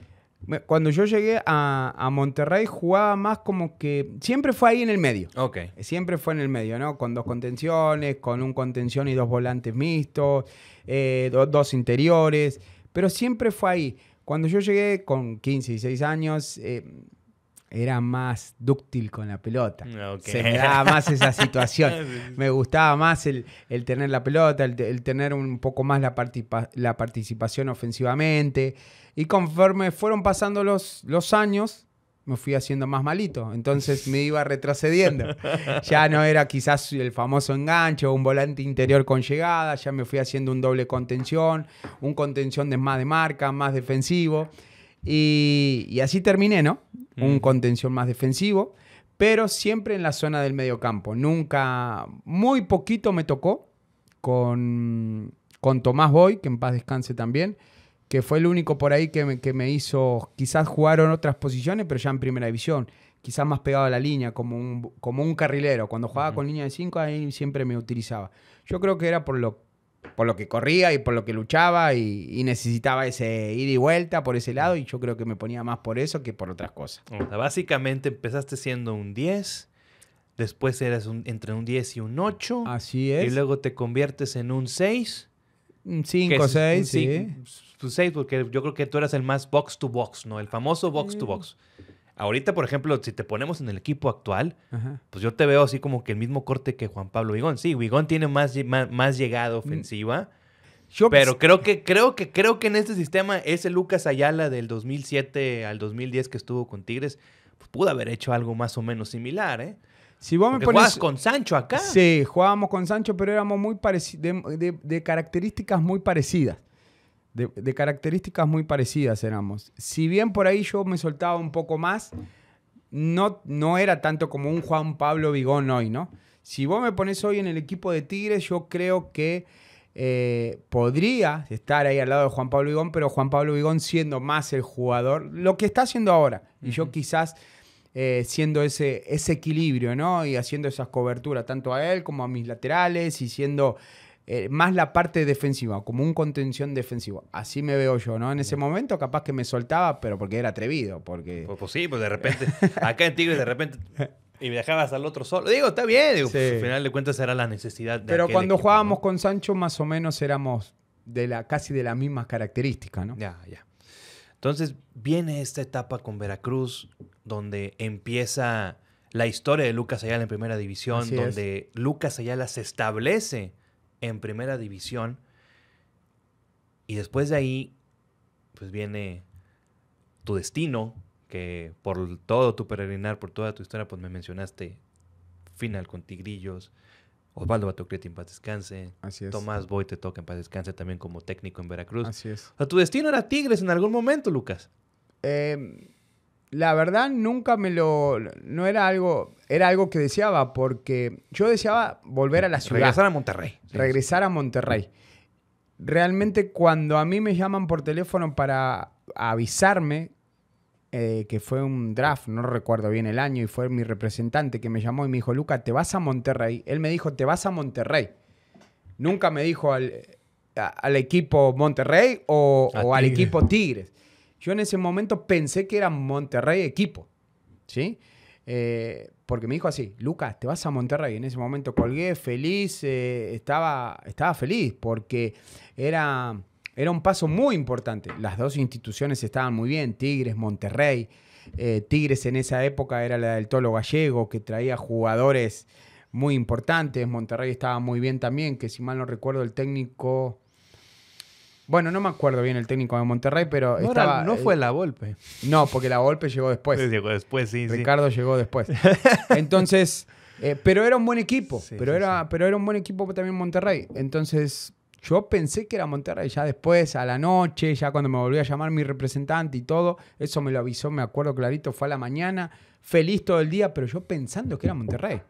Cuando yo llegué a, Monterrey jugaba más como que siempre fue ahí en el medio. Ok. Siempre fue en el medio, ¿no? Con dos contenciones, con un contención y dos volantes mixtos, eh, dos interiores, pero siempre fue ahí. Cuando yo llegué con 15, y 6 años, eh, era más dúctil con la pelota. Se me daba más esa situación. me gustaba más el, el tener la pelota, el, tener un poco más la, la participación ofensivamente. Y conforme fueron pasando los, los años, me fui haciendo más malito. Entonces me iba retrocediendo. Ya no era quizás el famoso enganche o un volante interior con llegada. Ya me fui haciendo un doble contención, un contención de más de marca, más defensivo. Y, así terminé, ¿no? Un mm. contención más defensivo, pero siempre en la zona del medio campo. Nunca, muy poquito me tocó con, Tomás Boy, que en paz descanse también, que fue el único por ahí que me, hizo, quizás jugaron otras posiciones, pero ya en primera división quizás más pegado a la línea, como un, como un carrilero. Cuando jugaba con línea de 5, ahí siempre me utilizaba. Yo creo que era por lo, por lo que corría y por lo que luchaba y, necesitaba ese ida y vuelta por ese lado y yo creo que me ponía más por eso que por otras cosas. básicamente empezaste siendo un 10, después eras entre un 10 y un 8. Así es. Y luego te conviertes en un 6. 5, 6, sí. 6 porque yo creo que tú eras el más box to box, ¿no? El famoso box to eh, box. Ahorita, por ejemplo, si te ponemos en el equipo actual, pues yo te veo así como que el mismo corte que Juan Pablo Vigón. Sí, Vigón tiene más, más, llegada mm. ofensiva. pero creo que, creo que, creo que en este sistema ese Lucas Ayala del 2007 al 2010 que estuvo con Tigres, pues pudo haber hecho algo más o menos similar, ¿eh? Si vos me pones, con Sancho acá. Sí, jugábamos con Sancho, pero éramos muy de características muy parecidas de, características muy parecidas éramos. Si bien por ahí yo me soltaba un poco más, no, no era tanto como un Juan Pablo Vigón hoy, ¿no? Si vos me pones hoy en el equipo de Tigres, yo creo que eh, podría estar ahí al lado de Juan Pablo Vigón, pero Juan Pablo Vigón siendo más el jugador, lo que está haciendo ahora. Y yo quizás eh, siendo ese, ese equilibrio, ¿no? Y haciendo esas coberturas, tanto a él como a mis laterales, y siendo eh, más la parte defensiva, como un contención defensivo. Así me veo yo, ¿no? En ese momento capaz que me soltaba, pero porque era atrevido, porque... Pues, pues sí, pues de repente, acá en Tigres de repente... Y dejabas al otro solo. Digo, está bien. Pues, al final de cuentas era la necesidad de Pero cuando jugábamos con Sancho, más o menos éramos de la, casi de las mismas características, ¿no? Ya, ya. Entonces viene esta etapa con Veracruz, donde empieza la historia de Lucas Ayala en primera división, donde Lucas Ayala se establece en primera división. Y después de ahí, pues viene tu destino, que por todo tu peregrinar, por toda tu historia, pues me mencionaste final con Tigrillos, Osvaldo Batocleti en paz descanse. Así es. Tomás Boy te toca en paz descanse también como técnico en Veracruz. Así es. O sea, tu destino era Tigres en algún momento, Lucas. Eh, la verdad nunca me lo... No era algo... Era algo que deseaba porque yo deseaba volver a la ciudad. Regresar a Monterrey. Regresar a Monterrey. Realmente cuando a mí me llaman por teléfono para avisarme eh, que fue un draft, no recuerdo bien el año, y fue mi representante que me llamó y me dijo, Luca, te vas a Monterrey. Él me dijo, te vas a Monterrey. Nunca me dijo al, equipo Monterrey o, o al equipo Tigres. Yo en ese momento pensé que era Monterrey equipo, ¿sí? Eh, porque me dijo así, Lucas, te vas a Monterrey. En ese momento colgué feliz, eh, estaba, estaba feliz porque era, era un paso muy importante. Las dos instituciones estaban muy bien, Tigres, Monterrey. Eh, Tigres en esa época era la del Tolo Gallego, que traía jugadores muy importantes. Monterrey estaba muy bien también, que si mal no recuerdo el técnico bueno, no me acuerdo bien el técnico de Monterrey, pero no, estaba, no fue la golpe, No, porque la golpe llegó después. Llegó después, sí. Ricardo llegó después. Entonces, eh, pero era un buen equipo. pero, era, pero era un buen equipo también Monterrey. Entonces, yo pensé que era Monterrey. Ya después, a la noche, ya cuando me volvió a llamar mi representante y todo, eso me lo avisó, me acuerdo clarito, fue a la mañana, feliz todo el día, pero yo pensando que era Monterrey.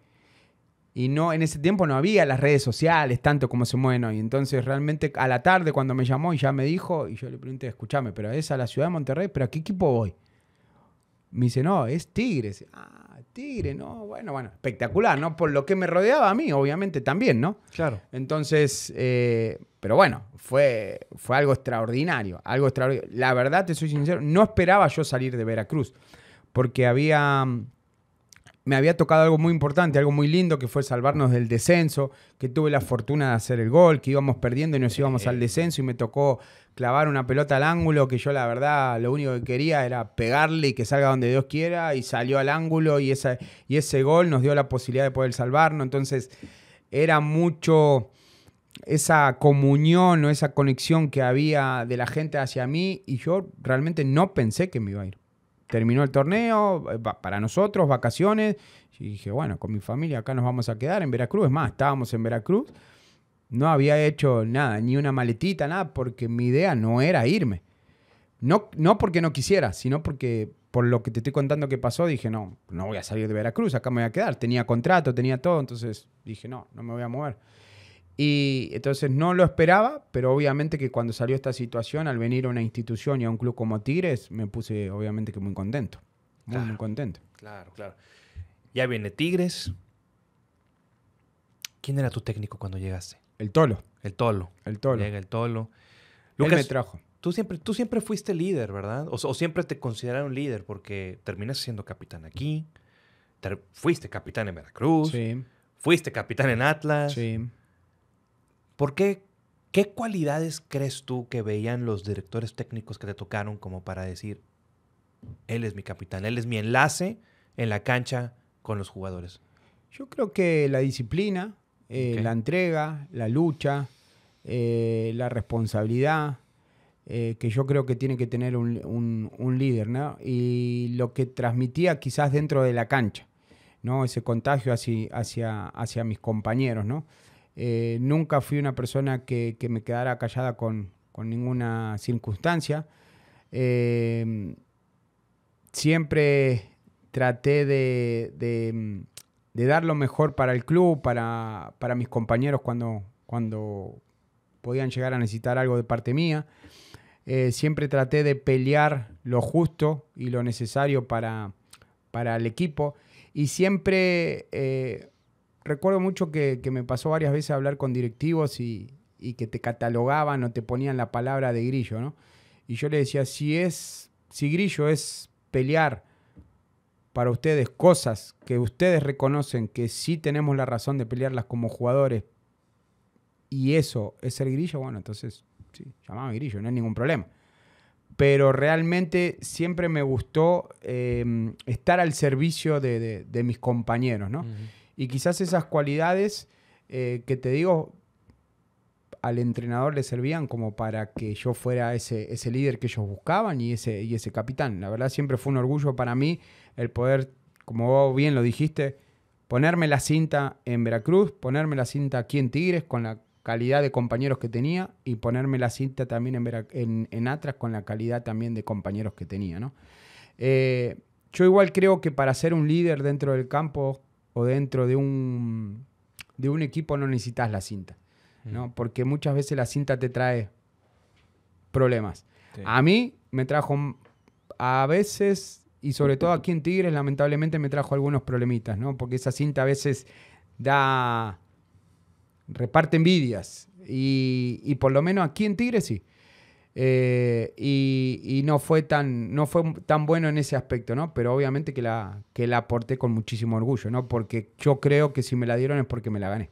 Y no, en ese tiempo no había las redes sociales tanto como se mueven hoy. Entonces, realmente a la tarde cuando me llamó y ya me dijo, y yo le pregunté, escúchame, pero es a la ciudad de Monterrey, pero ¿a qué equipo voy? Me dice, no, es Tigres. Ah, Tigre, no, bueno, bueno, espectacular, ¿no? Por lo que me rodeaba a mí, obviamente, también, ¿no? Claro. Entonces, eh, pero bueno, fue, fue algo extraordinario, algo extraordinario. La verdad, te soy sincero, no esperaba yo salir de Veracruz, porque había mm, me había tocado algo muy importante, algo muy lindo, que fue salvarnos del descenso, que tuve la fortuna de hacer el gol, que íbamos perdiendo y nos íbamos al descenso y me tocó clavar una pelota al ángulo, que yo la verdad lo único que quería era pegarle y que salga donde Dios quiera, y salió al ángulo y, y ese gol nos dio la posibilidad de poder salvarnos. Entonces era mucho esa comunión o esa conexión que había de la gente hacia mí y yo realmente no pensé que me iba a ir terminó el torneo, eh, para nosotros, vacaciones, y dije, bueno, con mi familia acá nos vamos a quedar en Veracruz, es más, estábamos en Veracruz, no había hecho nada, ni una maletita, nada, porque mi idea no era irme. No, no porque no quisiera, sino porque por lo que te estoy contando que pasó, dije, no, no voy a salir de Veracruz, acá me voy a quedar. Tenía contrato, tenía todo, entonces dije, no, no me voy a mover. Y entonces no lo esperaba, pero obviamente que cuando salió esta situación, al venir a una institución y a un club como Tigres, me puse obviamente que muy contento. Muy, contento. Claro, claro. Ya viene Tigres. ¿Quién era tu técnico cuando llegaste? El Tolo. El Tolo. El Tolo. Llega el Tolo. Lucas, Él me trajo. Tú siempre, tú siempre fuiste líder, ¿verdad? O, siempre te consideraron líder porque terminas siendo capitán aquí, fuiste capitán en Veracruz, fuiste capitán en Atlas. Sí ¿Por qué? ¿Qué cualidades crees tú que veían los directores técnicos que te tocaron como para decir, él es mi capitán, él es mi enlace en la cancha con los jugadores? Yo creo que la disciplina, eh, la entrega, la lucha, eh, la responsabilidad, eh, que yo creo que tiene que tener un, líder, ¿no? Y lo que transmitía quizás dentro de la cancha, ¿no? Ese contagio hacia, hacia, hacia mis compañeros, ¿no? Eh, nunca fui una persona que, me quedara callada con, ninguna circunstancia. Eh, siempre traté de, dar lo mejor para el club, para, mis compañeros cuando, cuando, podían llegar a necesitar algo de parte mía. Eh, siempre traté de pelear lo justo y lo necesario para, para el equipo. Y siempre recuerdo mucho que, me pasó varias veces hablar con directivos y, que te catalogaban o te ponían la palabra de grillo, ¿no? Y yo le decía, si es, si grillo es pelear para ustedes cosas que ustedes reconocen que sí tenemos la razón de pelearlas como jugadores y eso es el grillo, bueno, entonces sí, llamame grillo, no hay ningún problema. Pero realmente siempre me gustó eh, estar al servicio de, mis compañeros, ¿no? Y quizás esas cualidades eh, que te digo al entrenador le servían como para que yo fuera ese, ese líder que ellos buscaban y ese, y ese capitán. La verdad siempre fue un orgullo para mí el poder, como bien lo dijiste, ponerme la cinta en Veracruz, ponerme la cinta aquí en Tigres con la calidad de compañeros que tenía y ponerme la cinta también en, en, con la calidad también de compañeros que tenía. Eh, yo igual creo que para ser un líder dentro del campo o dentro de un, de un equipo no necesitas la cinta, ¿no? Mm. Porque muchas veces la cinta te trae problemas. A mí me trajo a veces, y sobre todo aquí en Tigres, lamentablemente me trajo algunos problemitas, ¿no? Porque esa cinta a veces da, reparte envidias. Y, y por lo menos aquí en Tigres sí. Eh, y, no fue tan no fue tan bueno en ese aspecto no pero obviamente que la que la aporté con muchísimo orgullo no porque yo creo que si me la dieron es porque me la gané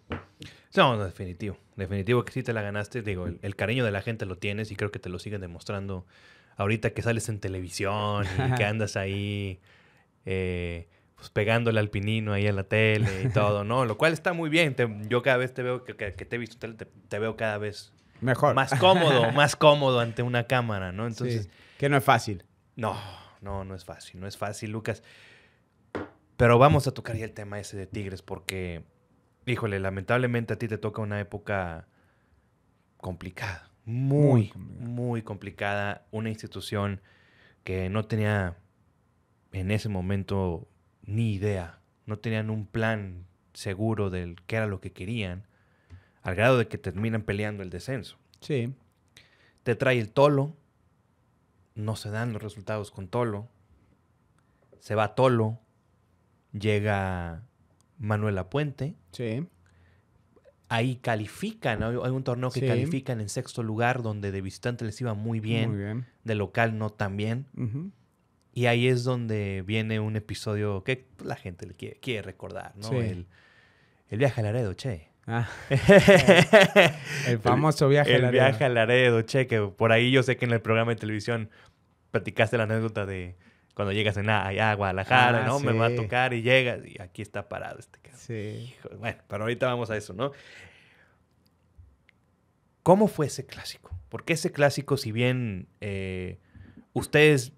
no, definitivo definitivo que sí te la ganaste digo el, cariño de la gente lo tienes y creo que te lo siguen demostrando ahorita que sales en televisión y que andas ahí eh, pues pegándole al pinino ahí a la tele y todo, ¿no? Lo cual está muy bien. yo cada vez te veo que, te he visto te veo cada vez Mejor. Más cómodo, más cómodo ante una cámara, ¿no? Entonces. que no es fácil. No, no, no es fácil, no es fácil, Lucas. Pero vamos a tocar ya el tema ese de Tigres, porque, híjole, lamentablemente a ti te toca una época complicada. Muy, muy complicada. Una institución que no tenía en ese momento ni idea, no tenían un plan seguro del qué era lo que querían al grado de que terminan peleando el descenso. Sí. Te trae el Tolo, no se dan los resultados con Tolo, se va Tolo, llega Manuel Puente. Sí. Ahí califican, hay un torneo que califican en sexto lugar donde de visitante les iba muy bien, de local no tan bien. Y ahí es donde viene un episodio que la gente le quiere, recordar, ¿no? El, el viaje a Laredo, che. Ah. el famoso viaje el, a El viaje a Laredo, cheque. Por ahí yo sé que en el programa de televisión platicaste la anécdota de cuando llegas en agua a Guadalajara, ah, ¿no? Me va a tocar y llegas y aquí está parado este Sí. bueno, pero ahorita vamos a eso, ¿no? ¿Cómo fue ese clásico? Porque ese clásico, si bien eh, ustedes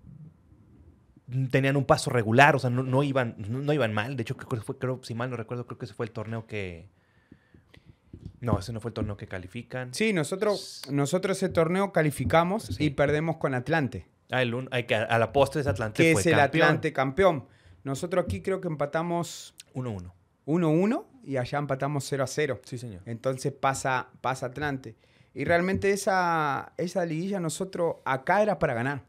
tenían un paso regular, o sea, no, iban, no, iban mal. De hecho, creo, fue, creo, si mal no recuerdo, creo que ese fue el torneo que, no, ese no fue el torneo que califican. Sí, nosotros, nosotros ese torneo calificamos y perdemos con Atlante. Ah, el un, hay que, a la postre es Atlante. Que es el Atlante campeón. Nosotros aquí creo que empatamos 1-1. 1-1 y allá empatamos 0-0. Sí, señor. Entonces pasa, pasa Atlante. Y realmente esa, esa liguilla nosotros acá era para ganar.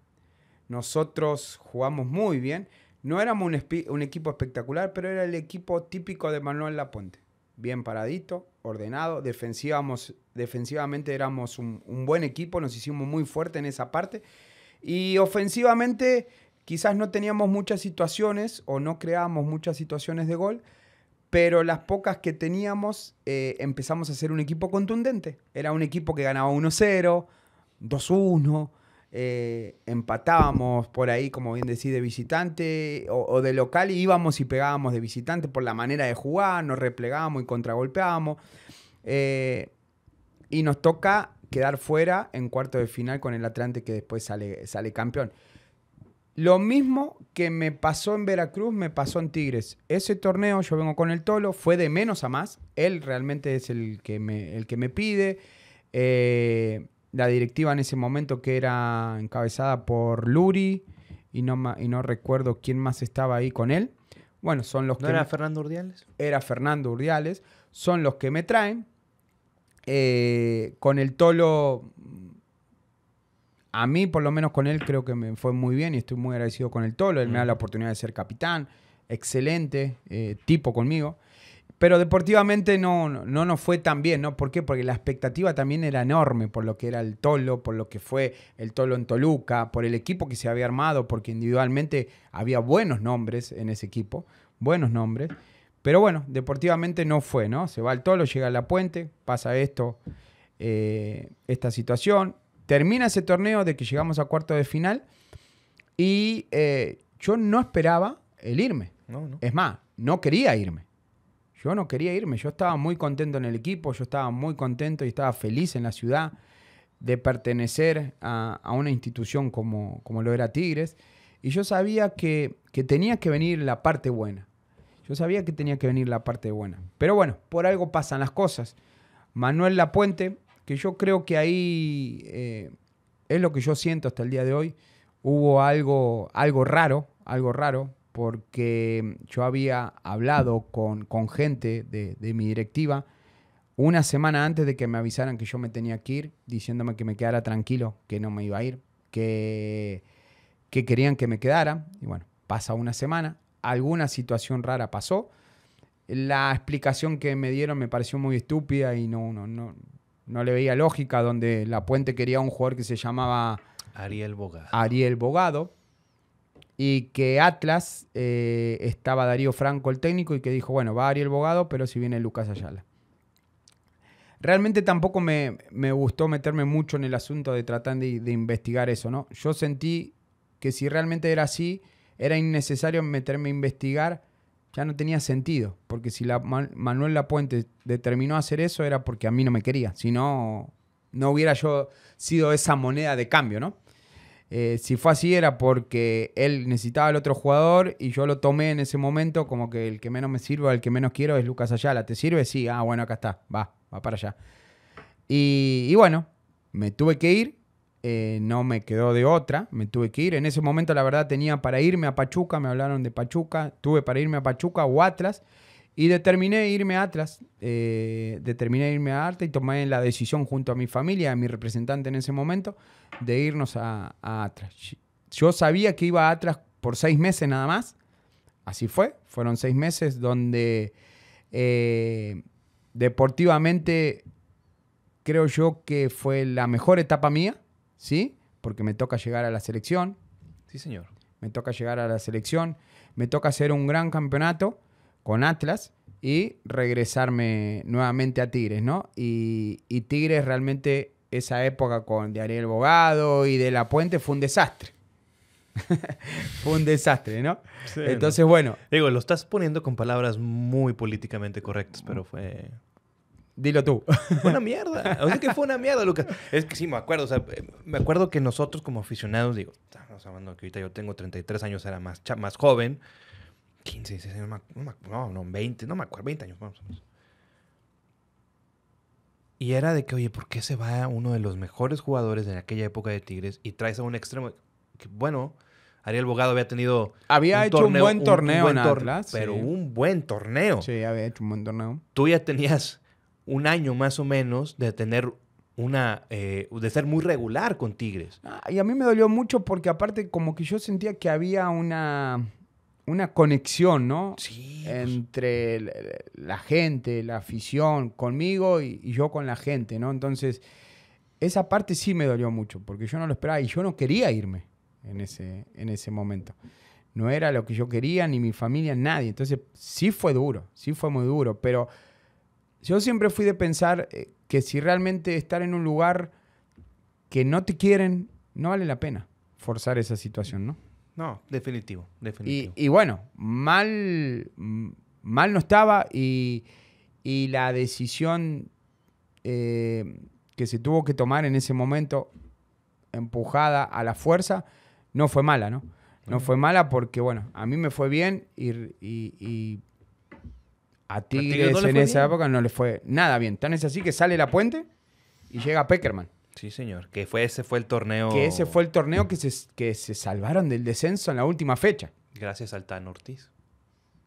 Nosotros jugamos muy bien. No éramos un, equipo espectacular, pero era el equipo típico de Manuel Lapuente bien paradito, ordenado. defensivamente éramos un, buen equipo, nos hicimos muy fuerte en esa parte. Y ofensivamente quizás no teníamos muchas situaciones o no creábamos muchas situaciones de gol, pero las pocas que teníamos eh, empezamos a ser un equipo contundente. Era un equipo que ganaba 1-0, 2-1. Eh, empatábamos por ahí, como bien decís, de visitante o, de local y íbamos y pegábamos de visitante por la manera de jugar, nos replegábamos y contragolpeábamos. Eh, y nos toca quedar fuera en cuarto de final con el Atlante que después sale, sale campeón. Lo mismo que me pasó en Veracruz, me pasó en Tigres. Ese torneo, yo vengo con el Tolo, fue de menos a más. Él realmente es el que me, el que me pide. Eh, la directiva en ese momento que era encabezada por Luri y no, y no recuerdo quién más estaba ahí con él. Bueno, son los que... era Fernando Urdiales? Era Fernando Urdiales. Son los que me traen. Eh, con el Tolo, a mí por lo menos con él creo que me fue muy bien y estoy muy agradecido con el Tolo. Él me da mm. la oportunidad de ser capitán. Excelente eh, tipo conmigo. Pero deportivamente no, no, nos fue tan bien, ¿no? ¿Por qué? Porque la expectativa también era enorme por lo que era el Tolo, por lo que fue el Tolo en Toluca, por el equipo que se había armado, porque individualmente había buenos nombres en ese equipo, buenos nombres. Pero bueno, deportivamente no fue, ¿no? Se va el Tolo, llega a la puente, pasa esto, eh, esta situación. Termina ese torneo de que llegamos a cuarto de final y eh, yo no esperaba el irme. Es más, no quería irme. Yo no quería irme, yo estaba muy contento en el equipo, yo estaba muy contento y estaba feliz en la ciudad de pertenecer a, una institución como, como lo era Tigres. Y yo sabía que, tenía que venir la parte buena. Yo sabía que tenía que venir la parte buena. Pero bueno, por algo pasan las cosas. Manuel Lapuente, que yo creo que ahí eh, es lo que yo siento hasta el día de hoy. Hubo algo, algo raro, algo raro porque yo había hablado con, gente de, mi directiva una semana antes de que me avisaran que yo me tenía que ir, diciéndome que me quedara tranquilo, que no me iba a ir, que, que querían que me quedara. Y bueno, pasa una semana, alguna situación rara pasó. La explicación que me dieron me pareció muy estúpida y no, no, no, le veía lógica, donde La Puente quería un jugador que se llamaba Ariel Bogado. Ariel Bogado y que Atlas eh, estaba Darío Franco el técnico y que dijo, bueno, va Ariel Bogado, pero si viene Lucas Ayala. Realmente tampoco me, gustó meterme mucho en el asunto de tratar de, de, investigar eso, ¿no? Yo sentí que si realmente era así, era innecesario meterme a investigar, ya no tenía sentido, porque si la, Manuel Lapuente determinó hacer eso era porque a mí no me quería, si no, no hubiera yo sido esa moneda de cambio, ¿no? Eh, si fue así era porque él necesitaba al otro jugador y yo lo tomé en ese momento como que el que menos me sirve, el que menos quiero es Lucas Ayala. ¿Te sirve? Sí. Ah, bueno, acá está. Va, va para allá. Y, bueno, me tuve que ir. Eh, no me quedó de otra, me tuve que ir. En ese momento, la verdad, tenía para irme a Pachuca, me hablaron de Pachuca, tuve para irme a Pachuca o Atlas. Y determiné irme a Atlas, eh, determiné irme a Arte y tomé la decisión junto a mi familia, a mi representante en ese momento, de irnos a, Atlas. Yo sabía que iba a Atlas por seis meses nada más. Así fue. Fueron seis meses donde eh, deportivamente creo yo que fue la mejor etapa mía, ¿sí? Porque me toca llegar a la selección. Sí, señor. Me toca llegar a la selección. Me toca hacer un gran campeonato con Atlas y regresarme nuevamente a Tigres, ¿no? Y, y Tigres realmente esa época con de Ariel Bogado y de La Puente fue un desastre. fue un desastre, ¿no? Entonces, bueno. Digo, lo estás poniendo con palabras muy políticamente correctas, pero fue. Dilo tú. Fue una mierda. O que fue una mierda, Lucas. Es que sí, me acuerdo. O sea, me acuerdo que nosotros como aficionados, digo, estamos hablando que ahorita yo tengo 33 años, era más, más joven. 15, 16 no, no, no, 20, no me acuerdo, 20 años más o Y era de que, oye, ¿por qué se va uno de los mejores jugadores en aquella época de Tigres y traes a un extremo? bueno, Ariel Bogado había tenido. Había hecho un buen torneo en Pero un buen torneo. Sí, había hecho un buen torneo. Tú ya tenías un año más o menos de tener una. Eh, de ser muy regular con Tigres. Ah, y a mí me dolió mucho porque, aparte, como que yo sentía que había una una conexión, ¿no? Sí. Pues. Entre la, gente, la afición, conmigo y, yo con la gente, ¿no? Entonces, esa parte sí me dolió mucho, porque yo no lo esperaba y yo no quería irme en ese, en ese momento. No era lo que yo quería, ni mi familia, nadie. Entonces, sí fue duro, sí fue muy duro, pero yo siempre fui de pensar eh, que si realmente estar en un lugar que no te quieren, no vale la pena forzar esa situación, ¿no? No, definitivo, definitivo. Y, bueno, mal, mal no estaba y, la decisión eh, que se tuvo que tomar en ese momento, empujada a la fuerza, no fue mala, ¿no? No fue mala porque, bueno, a mí me fue bien y, a Tigres en esa época no le fue nada bien. Tan es así que sale la puente y llega Peckerman. Sí, señor. Que fue, ese fue el torneo. Que ese fue el torneo mm. que se, que se salvaron del descenso en la última fecha. Gracias al Tano Ortiz.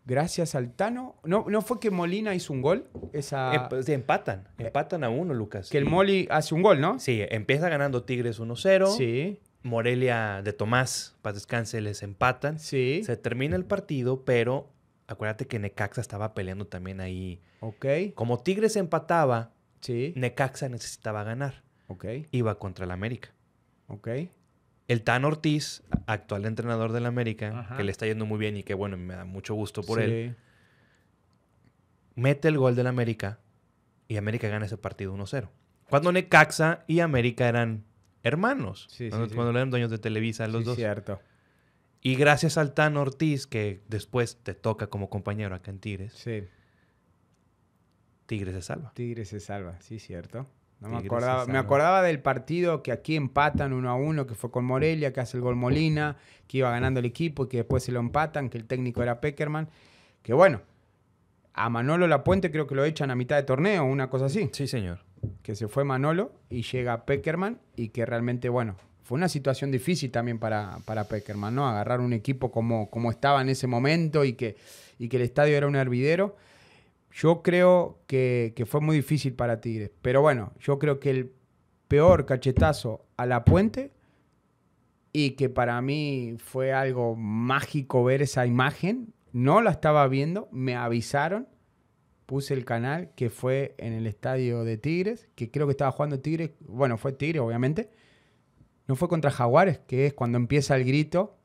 Gracias al Tano. ¿No, no fue que Molina hizo un gol? Esa... Em, pues, empatan. Eh, empatan a uno, Lucas. Que el Moli hace un gol, ¿no? Sí, empieza ganando Tigres 1-0. Sí. Morelia de Tomás, para descanse, les empatan. Sí. Se termina el partido, pero acuérdate que Necaxa estaba peleando también ahí. Ok. Como Tigres empataba, sí. Necaxa necesitaba ganar. Iba contra el América. Ok. El Tan Ortiz, actual entrenador del América, que le está yendo muy bien y que bueno, me da mucho gusto por él. Mete el gol del América y América gana ese partido 1-0. Cuando Necaxa y América eran hermanos. Sí, cuando, sí, eran dueños de Televisa los dos. cierto. Y gracias al Tan Ortiz, que después te toca como compañero acá en Tigres. Sí. Tigres se salva. Tigres se salva, sí, cierto me acordaba, me acordaba del partido que aquí empatan uno a uno, que fue con Morelia, que hace el gol Molina, que iba ganando el equipo y que después se lo empatan, que el técnico era Peckerman. Que bueno, a Manolo Lapuente creo que lo echan a mitad de torneo, una cosa así. Sí, señor. Que se fue Manolo y llega Peckerman y que realmente, bueno, fue una situación difícil también para, para Peckerman, ¿no? Agarrar un equipo como, como estaba en ese momento y que, y que el estadio era un hervidero. Yo creo que, fue muy difícil para Tigres, pero bueno, yo creo que el peor cachetazo a la puente y que para mí fue algo mágico ver esa imagen, no la estaba viendo, me avisaron, puse el canal que fue en el estadio de Tigres, que creo que estaba jugando Tigres, bueno, fue Tigres obviamente, no fue contra Jaguares, que es cuando empieza el grito,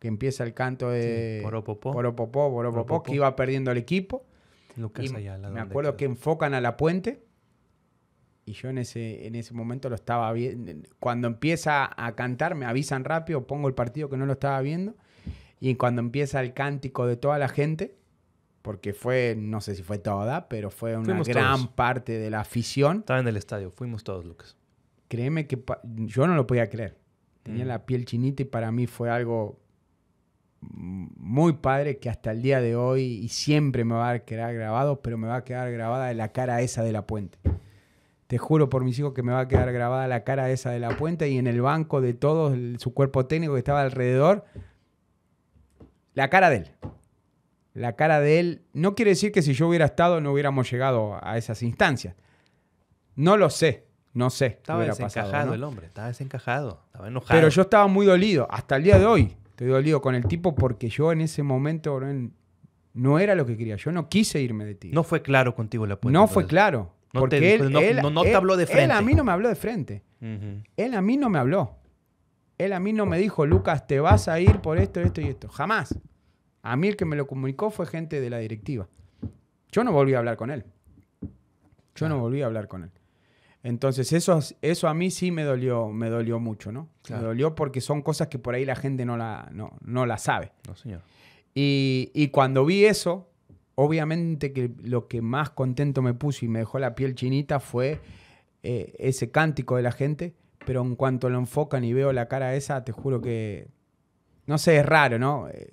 que empieza el canto de Poropopó, Poropopó, Poropopó, que iba perdiendo el equipo. Me acuerdo que enfocan a la puente. Y yo en ese, en ese momento lo estaba viendo. Cuando empieza a cantar, me avisan rápido, pongo el partido que no lo estaba viendo. Y cuando empieza el cántico de toda la gente, porque fue, no sé si fue toda, pero fue una gran parte de la afición. Estaba en el estadio, fuimos todos, Lucas. Créeme que yo no lo podía creer. Tenía mm. la piel chinita y para mí fue algo muy padre que hasta el día de hoy y siempre me va a quedar grabado, pero me va a quedar grabada la cara esa de la puente. Te juro por mis hijos que me va a quedar grabada la cara esa de la puente y en el banco de todos, su cuerpo técnico que estaba alrededor, la cara de él. La cara de él no quiere decir que si yo hubiera estado no hubiéramos llegado a esas instancias. No lo sé, no sé. Estaba desencajado el hombre, estaba desencajado, estaba enojado. Pero yo estaba muy dolido hasta el día de hoy. Te el lío con el tipo porque yo en ese momento no era lo que quería. Yo no quise irme de ti. No fue claro contigo la puerta. No fue claro. No te, habló de frente. Él a mí no me habló de frente. Él a mí no me habló. Él a mí no me dijo, Lucas, te vas a ir por esto, esto y esto. Jamás. A mí el que me lo comunicó fue gente de la directiva. Yo no volví a hablar con él. Yo no ah. volví a hablar con él. Entonces eso, eso a mí sí me dolió, me dolió mucho, ¿no? Me dolió porque son cosas que por ahí la gente no la, no, la sabe. Y, cuando vi eso, obviamente que lo que más contento me puso y me dejó la piel chinita fue eh, ese cántico de la gente, pero en cuanto lo enfocan y veo la cara esa, te juro que, no sé, es raro, ¿no? Eh,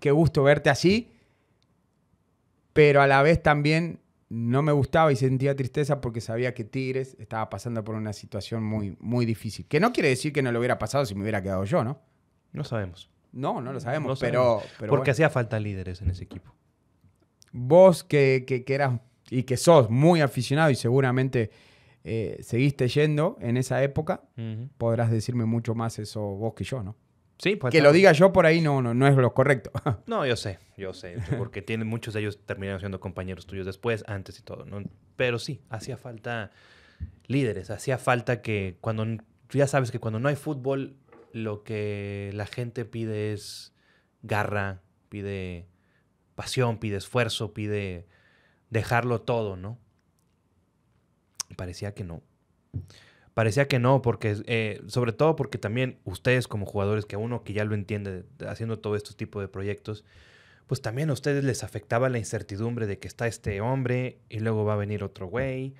qué gusto verte así, pero a la vez también no me gustaba y sentía tristeza porque sabía que Tigres estaba pasando por una situación muy, muy difícil. Que no quiere decir que no lo hubiera pasado si me hubiera quedado yo, ¿no? No sabemos. No, no lo sabemos, Pero, Porque hacía falta líderes en ese equipo. Vos que, que, eras y que sos muy aficionado y seguramente eh, seguiste yendo en esa época, podrás decirme mucho más eso vos que yo, ¿no? Pues que lo diga yo por ahí no, no, no es lo correcto. No, yo sé, yo sé, porque muchos de ellos terminaron siendo compañeros tuyos después, antes y todo, ¿no? Pero sí, hacía falta líderes, hacía falta que cuando, ya sabes que cuando no hay fútbol, lo que la gente pide es garra, pide pasión, pide esfuerzo, pide dejarlo todo, ¿no? Parecía que no parecía que no, porque eh, sobre todo porque también ustedes como jugadores, que uno que ya lo entiende haciendo todo este tipo de proyectos, pues también a ustedes les afectaba la incertidumbre de que está este hombre y luego va a venir otro güey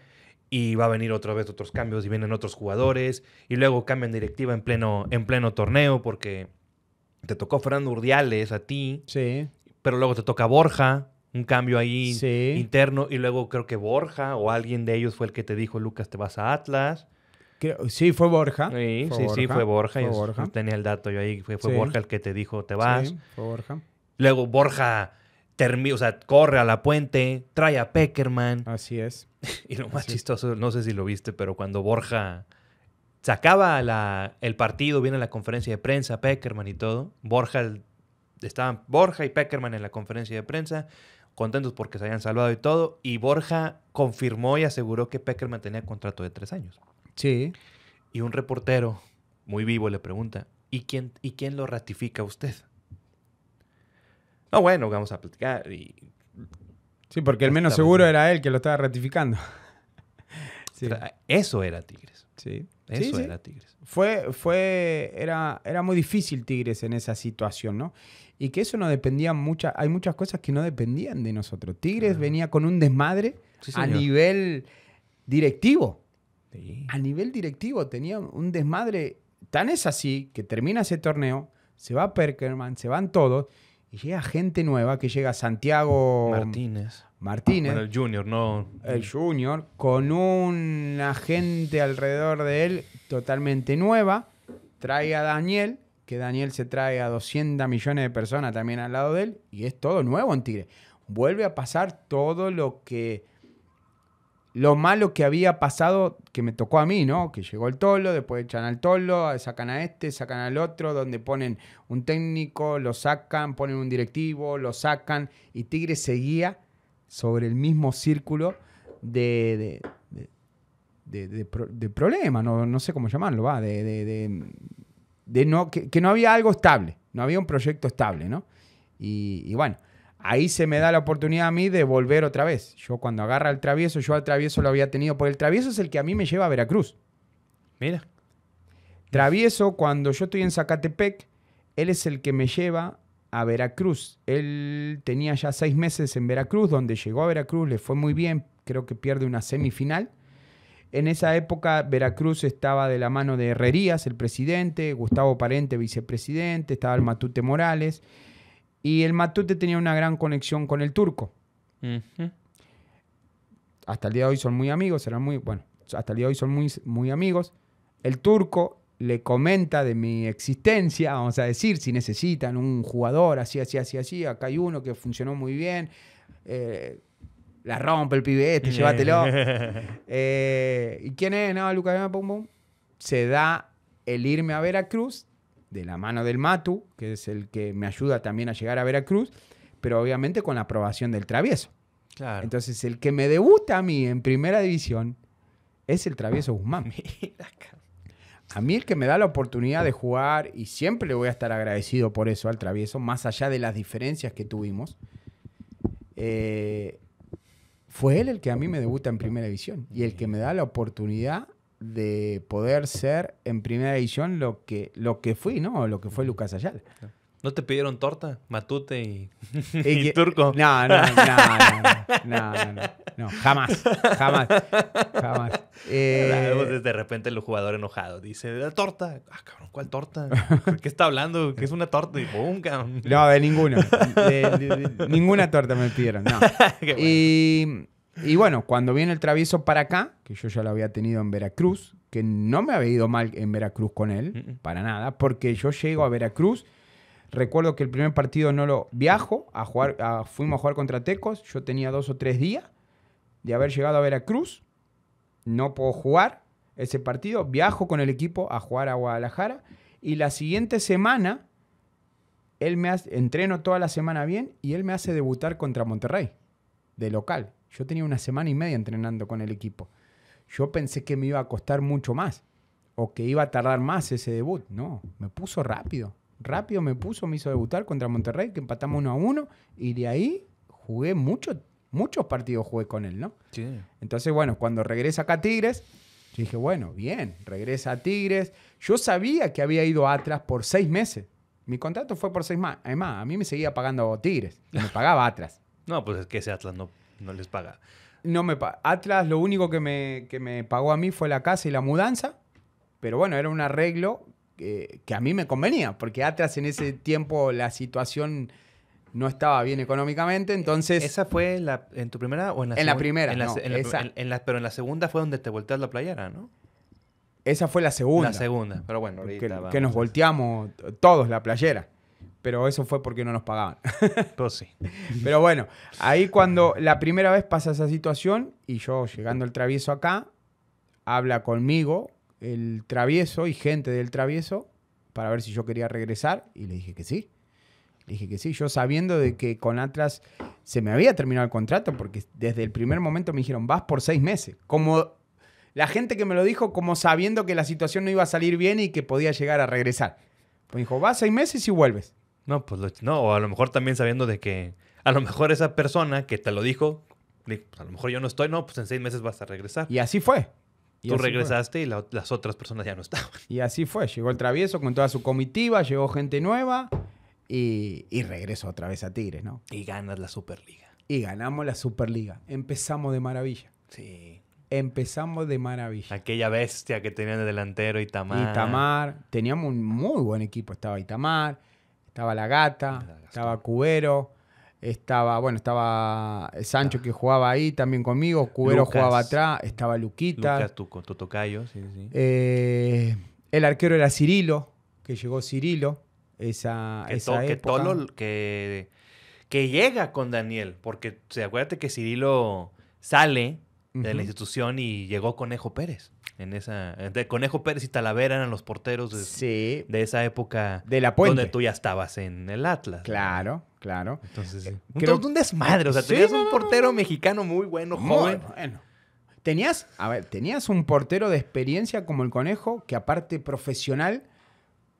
y va a venir otra vez otros cambios y vienen otros jugadores y luego cambian directiva en pleno, en pleno torneo porque te tocó Fernando Urdiales a ti, sí. pero luego te toca Borja, un cambio ahí interno y luego creo que Borja o alguien de ellos fue el que te dijo, Lucas, te vas a Atlas sí, fue Borja. Sí, sí, fue Borja. Yo tenía el dato yo ahí. Fue, Borja el que te dijo, te vas. fue Borja. Luego Borja termina, o sea, corre a la puente, trae a Peckerman. Así es. y lo más chistoso, no sé si lo viste, pero cuando Borja sacaba la, el partido, viene la conferencia de prensa, Peckerman y todo, Borja, estaban Borja y Peckerman en la conferencia de prensa contentos porque se habían salvado y todo. Y Borja confirmó y aseguró que Peckerman tenía contrato de tres años. Sí. Y un reportero, muy vivo, le pregunta, ¿y quién, ¿y quién lo ratifica usted? No, bueno, vamos a platicar Sí, porque el menos seguro era él que lo estaba ratificando. Eso era Tigres. Sí. Eso era Tigres. Fue, fue, era, era muy difícil Tigres en esa situación, ¿no? Y que eso no dependía hay muchas cosas que no dependían de nosotros. Tigres venía con un desmadre a nivel directivo. A nivel directivo tenía un desmadre. Tan es así que termina ese torneo, se va Perkerman, se van todos y llega gente nueva que llega Santiago Martínez. Martínez. el Junior, no. El Junior, con una gente alrededor de él totalmente nueva. Trae a Daniel, que Daniel se trae a 200 millones de personas también al lado de él, y es todo nuevo en Tigre. Vuelve a pasar todo lo que lo malo que había pasado, que me tocó a mí, ¿no? Que llegó el tolo, después echan al tolo, sacan a este, sacan al otro, donde ponen un técnico, lo sacan, ponen un directivo, lo sacan, y Tigre seguía sobre el mismo círculo de, de, de, problema, no, no, sé cómo llamarlo, va, de, no, que, no había algo estable, no había un proyecto estable, ¿no? y bueno, ahí se me da la oportunidad a mí de volver otra vez. Yo cuando agarra el travieso, yo al travieso lo había tenido, porque el travieso es el que a mí me lleva a Veracruz. Mira. Travieso, cuando yo estoy en Zacatepec, él es el que me lleva a Veracruz. Él tenía ya seis meses en Veracruz, donde llegó a Veracruz, le fue muy bien, creo que pierde una semifinal. En esa época Veracruz estaba de la mano de Herrerías, el presidente, Gustavo Parente, vicepresidente, estaba el Matute Morales. Y el Matute tenía una gran conexión con el turco. Hasta el día de hoy son muy amigos, eran muy, bueno, hasta el día de hoy son muy, muy amigos. El turco le comenta de mi existencia, vamos a decir, si necesitan un jugador, así, así, así, así, acá hay uno que funcionó muy bien, eh, la rompe el pibete, este, llévatelo. Eh, ¿Y quién es? No, Lucas, Se da el irme a Veracruz de la mano del Matu, que es el que me ayuda también a llegar a Veracruz, pero obviamente con la aprobación del travieso. Entonces, el que me debuta a mí en primera división es el travieso Guzmán. A mí el que me da la oportunidad de jugar, y siempre le voy a estar agradecido por eso al travieso, más allá de las diferencias que tuvimos, eh, fue él el que a mí me debuta en primera división y el que me da la oportunidad de poder ser en primera edición lo que, lo que fui, ¿no? Lo que fue Lucas Ayala. ¿No te pidieron torta, matute y, turco? No no no, no, no, no, no, jamás, jamás, jamás. Pues, eh, de repente el jugador enojado dice, la torta, ah, cabrón, ¿cuál torta? qué está hablando? ¿Qué es una torta? Y boom, No, de ninguna, de, ninguna torta me pidieron, no. Y y bueno, cuando viene el travieso para acá, que yo ya lo había tenido en Veracruz, que no me había ido mal en Veracruz con él, para nada, porque yo llego a Veracruz, recuerdo que el primer partido no lo viajo, a jugar, fuimos a jugar contra Tecos, yo tenía dos o tres días de haber llegado a Veracruz, no puedo jugar ese partido, viajo con el equipo a jugar a Guadalajara y la siguiente semana él me hace, entreno toda la semana bien y él me hace debutar contra Monterrey de local. Yo tenía una semana y media entrenando con el equipo. Yo pensé que me iba a costar mucho más o que iba a tardar más ese debut. No, me puso rápido. Rápido me puso, me hizo debutar contra Monterrey, que empatamos uno a uno, y de ahí jugué muchos partidos jugué con él, ¿no? Sí. Entonces, bueno, cuando regresa acá a Tigres, dije, bueno, bien, regresa a Tigres. Yo sabía que había ido a por seis meses. Mi contrato fue por seis más. Además, a mí me seguía pagando Tigres. Me pagaba Atlas. No, pues es que ese Atlas no no les paga. No me Atlas lo único que me, me pagó a mí fue la casa y la mudanza, pero bueno, era un arreglo que, a mí me convenía, porque Atlas en ese tiempo la situación no estaba bien económicamente, entonces... ¿Esa fue la, en tu primera o en la En la primera, no, pero en la segunda fue donde te volteas la playera, ¿no? Esa fue la segunda. La segunda, pero bueno, que nos volteamos todos la playera pero eso fue porque no nos pagaban. Pues sí. Pero bueno, ahí cuando la primera vez pasa esa situación y yo llegando el travieso acá, habla conmigo el travieso y gente del travieso para ver si yo quería regresar y le dije que sí. Le dije que sí, yo sabiendo de que con Atlas se me había terminado el contrato porque desde el primer momento me dijeron, vas por seis meses. Como la gente que me lo dijo, como sabiendo que la situación no iba a salir bien y que podía llegar a regresar. Me dijo, vas seis meses y vuelves. No, pues no, o a lo mejor también sabiendo de que a lo mejor esa persona que te lo dijo, pues, a lo mejor yo no estoy, no, pues en seis meses vas a regresar. Y así fue. Tú regresaste y las otras personas ya no estaban. Y así fue, llegó el travieso con toda su comitiva, llegó gente nueva y, y regresó otra vez a Tigres, ¿no? Y ganas la Superliga. Y ganamos la Superliga. Empezamos de maravilla. Sí. Empezamos de maravilla. Aquella bestia que tenían de delantero Itamar. Itamar. Teníamos un muy buen equipo. Estaba Itamar estaba La Gata, estaba Cubero, estaba, bueno, estaba Sancho que jugaba ahí también conmigo, Cubero jugaba atrás, estaba Luquita. Lucas tu Totocayo, sí, sí. Eh, el arquero era Cirilo, que llegó Cirilo. Esa, que época. Que, que, llega con Daniel, porque acuérdate que Cirilo sale de la institución y llegó Conejo Pérez en esa. Eh, de Conejo Pérez y Talavera eran los porteros de, esa época. Donde tú ya estabas en el Atlas. Claro, claro. Entonces, eh, un, desmadre. O sea, tenías un portero mexicano muy bueno, joven. Tenías, a ver, tenías un portero de experiencia como el Conejo, que aparte profesional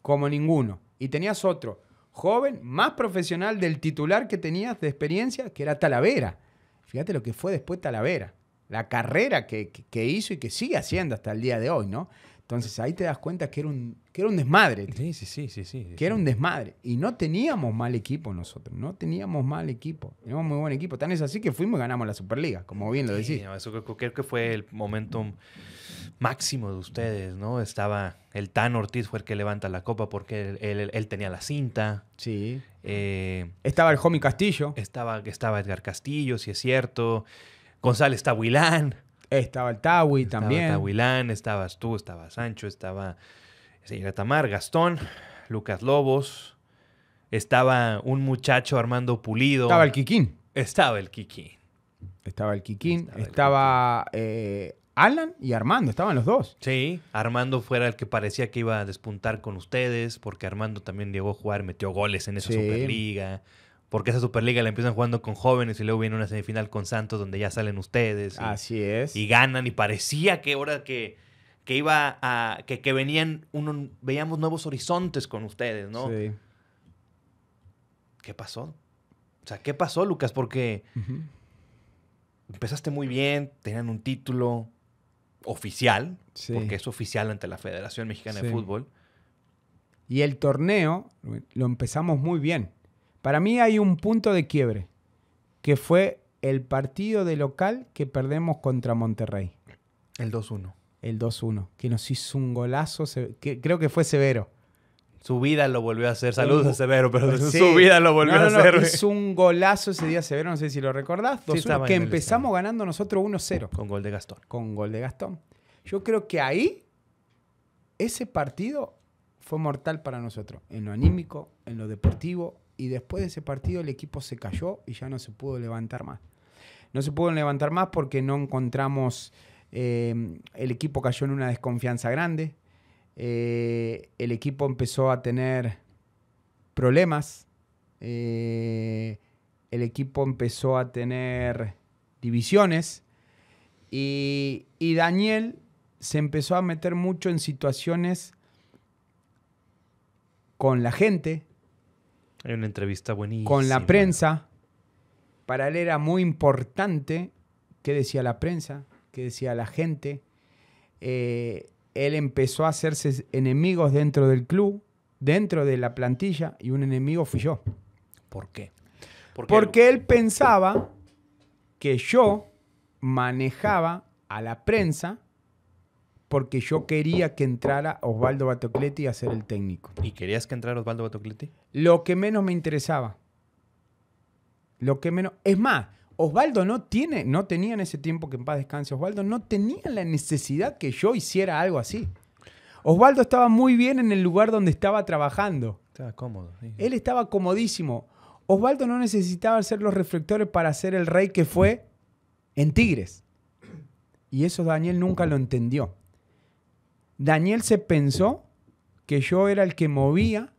como ninguno. Y tenías otro, joven, más profesional del titular que tenías de experiencia, que era Talavera. Fíjate lo que fue después Talavera la carrera que, hizo y que sigue haciendo hasta el día de hoy, ¿no? Entonces ahí te das cuenta que era un, que era un desmadre. Sí, sí, sí, sí, sí. Que era un desmadre. Y no teníamos mal equipo nosotros, no teníamos mal equipo. Teníamos muy buen equipo. Tan es así que fuimos y ganamos la Superliga, como bien lo decís. Sí, eso creo, que fue el momento máximo de ustedes, ¿no? Estaba el Tan Ortiz fue el que levanta la copa porque él, tenía la cinta. Sí. Eh, estaba el jomi Castillo. Estaba, estaba Edgar Castillo, si es cierto. González Tahuilán. Estaba el Tawi también. Estaba Tahuilán, estabas tú, estaba Sancho, estaba señor Tamar, Gastón, Lucas Lobos, estaba un muchacho Armando Pulido. Estaba el Kikín. Estaba el Kikín. Estaba el Kikín, estaba, eh, Alan y Armando, estaban los dos. Sí, Armando fuera el que parecía que iba a despuntar con ustedes, porque Armando también llegó a jugar, metió goles en esa Superliga porque esa Superliga la empiezan jugando con jóvenes y luego viene una semifinal con Santos donde ya salen ustedes. Así es. Y ganan y parecía que ahora que, que iba a... Que, que, venían, uno, veíamos nuevos horizontes con ustedes, ¿no? Sí. ¿Qué pasó? O sea, ¿qué pasó, Lucas? Porque empezaste muy bien, tenían un título oficial, porque es oficial ante la Federación Mexicana de Fútbol. Y el torneo lo empezamos muy bien para mí hay un punto de quiebre, que fue el partido de local que perdemos contra Monterrey. El 2-1. El 2-1, que nos hizo un golazo, creo que fue severo. Su vida lo volvió a hacer. Saludos a Severo, pero su vida lo volvió a hacer. Es un golazo ese día Severo, no sé si lo recordás. que empezamos ganando nosotros 1-0. Con gol de Gastón. Con gol de Gastón. Yo creo que ahí, ese partido fue mortal para nosotros. En lo anímico, en lo deportivo, y después de ese partido el equipo se cayó y ya no se pudo levantar más. No se pudo levantar más porque no encontramos, eh, el equipo cayó en una desconfianza grande, eh, el equipo empezó a tener problemas, eh, el equipo empezó a tener divisiones y, y Daniel se empezó a meter mucho en situaciones con la gente, una entrevista buenísima. Con la prensa. Para él era muy importante qué decía la prensa, qué decía la gente. Eh, él empezó a hacerse enemigos dentro del club, dentro de la plantilla, y un enemigo fui yo. ¿Por qué? Porque él pensaba que yo manejaba a la prensa porque yo quería que entrara Osvaldo Batocletti a ser el técnico. ¿Y querías que entrara Osvaldo Batocletti? Lo que menos me interesaba. Lo que menos. Es más, Osvaldo no tiene, no tenía en ese tiempo que en paz descanse, Osvaldo no tenía la necesidad que yo hiciera algo así. Osvaldo estaba muy bien en el lugar donde estaba trabajando. Estaba cómodo. Él estaba comodísimo. Osvaldo no necesitaba hacer los reflectores para ser el rey que fue en Tigres. Y eso Daniel nunca lo entendió. Daniel se pensó que yo era el que movía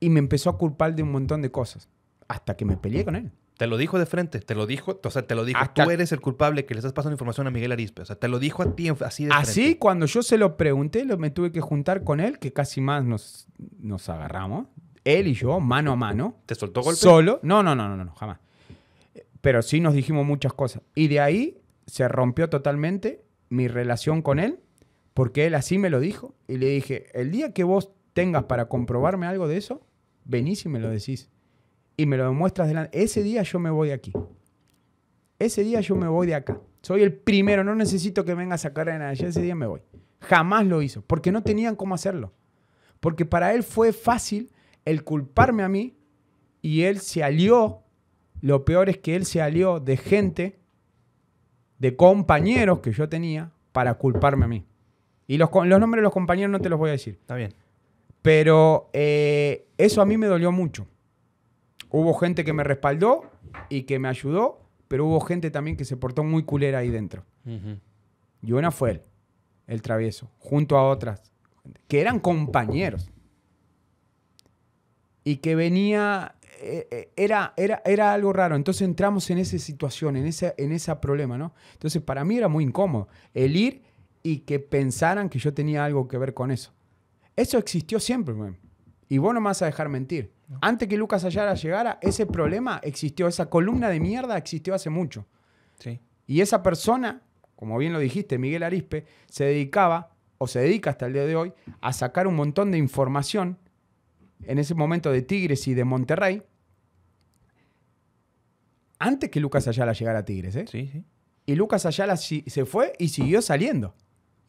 y me empezó a culpar de un montón de cosas. Hasta que me peleé con él. Te lo dijo de frente, te lo dijo, o sea, te lo dijo. tú eres el culpable que le estás pasando información a Miguel Arispe. O sea, te lo dijo a ti así de Así, cuando yo se lo pregunté, lo, me tuve que juntar con él, que casi más nos, nos agarramos. Él y yo, mano a mano. ¿Te soltó golpe? Solo. No, no, no, no, no, jamás. Pero sí nos dijimos muchas cosas. Y de ahí se rompió totalmente mi relación con él porque él así me lo dijo y le dije, el día que vos tengas para comprobarme algo de eso, venís y me lo decís. Y me lo demuestras delante. Ese día yo me voy de aquí. Ese día yo me voy de acá. Soy el primero, no necesito que venga a sacar de nada. ese día me voy. Jamás lo hizo, porque no tenían cómo hacerlo. Porque para él fue fácil el culparme a mí y él se alió. Lo peor es que él se alió de gente, de compañeros que yo tenía, para culparme a mí. Y los, nombres de los compañeros no te los voy a decir. Está bien. Pero eh, eso a mí me dolió mucho. Hubo gente que me respaldó y que me ayudó, pero hubo gente también que se portó muy culera ahí dentro. Y una fue él, el travieso, junto a otras, que eran compañeros. Y que venía, eh, eh, era, era, era algo raro. Entonces entramos en esa situación, en ese, en ese problema, ¿no? Entonces para mí era muy incómodo el ir y que pensaran que yo tenía algo que ver con eso. Eso existió siempre, Y vos no me vas a dejar mentir. Antes que Lucas Ayala llegara, ese problema existió, esa columna de mierda existió hace mucho. Sí. Y esa persona, como bien lo dijiste, Miguel Arispe, se dedicaba, o se dedica hasta el día de hoy, a sacar un montón de información en ese momento de Tigres y de Monterrey, antes que Lucas Ayala llegara a Tigres. ¿eh? Sí, Y Lucas Ayala se fue y siguió saliendo.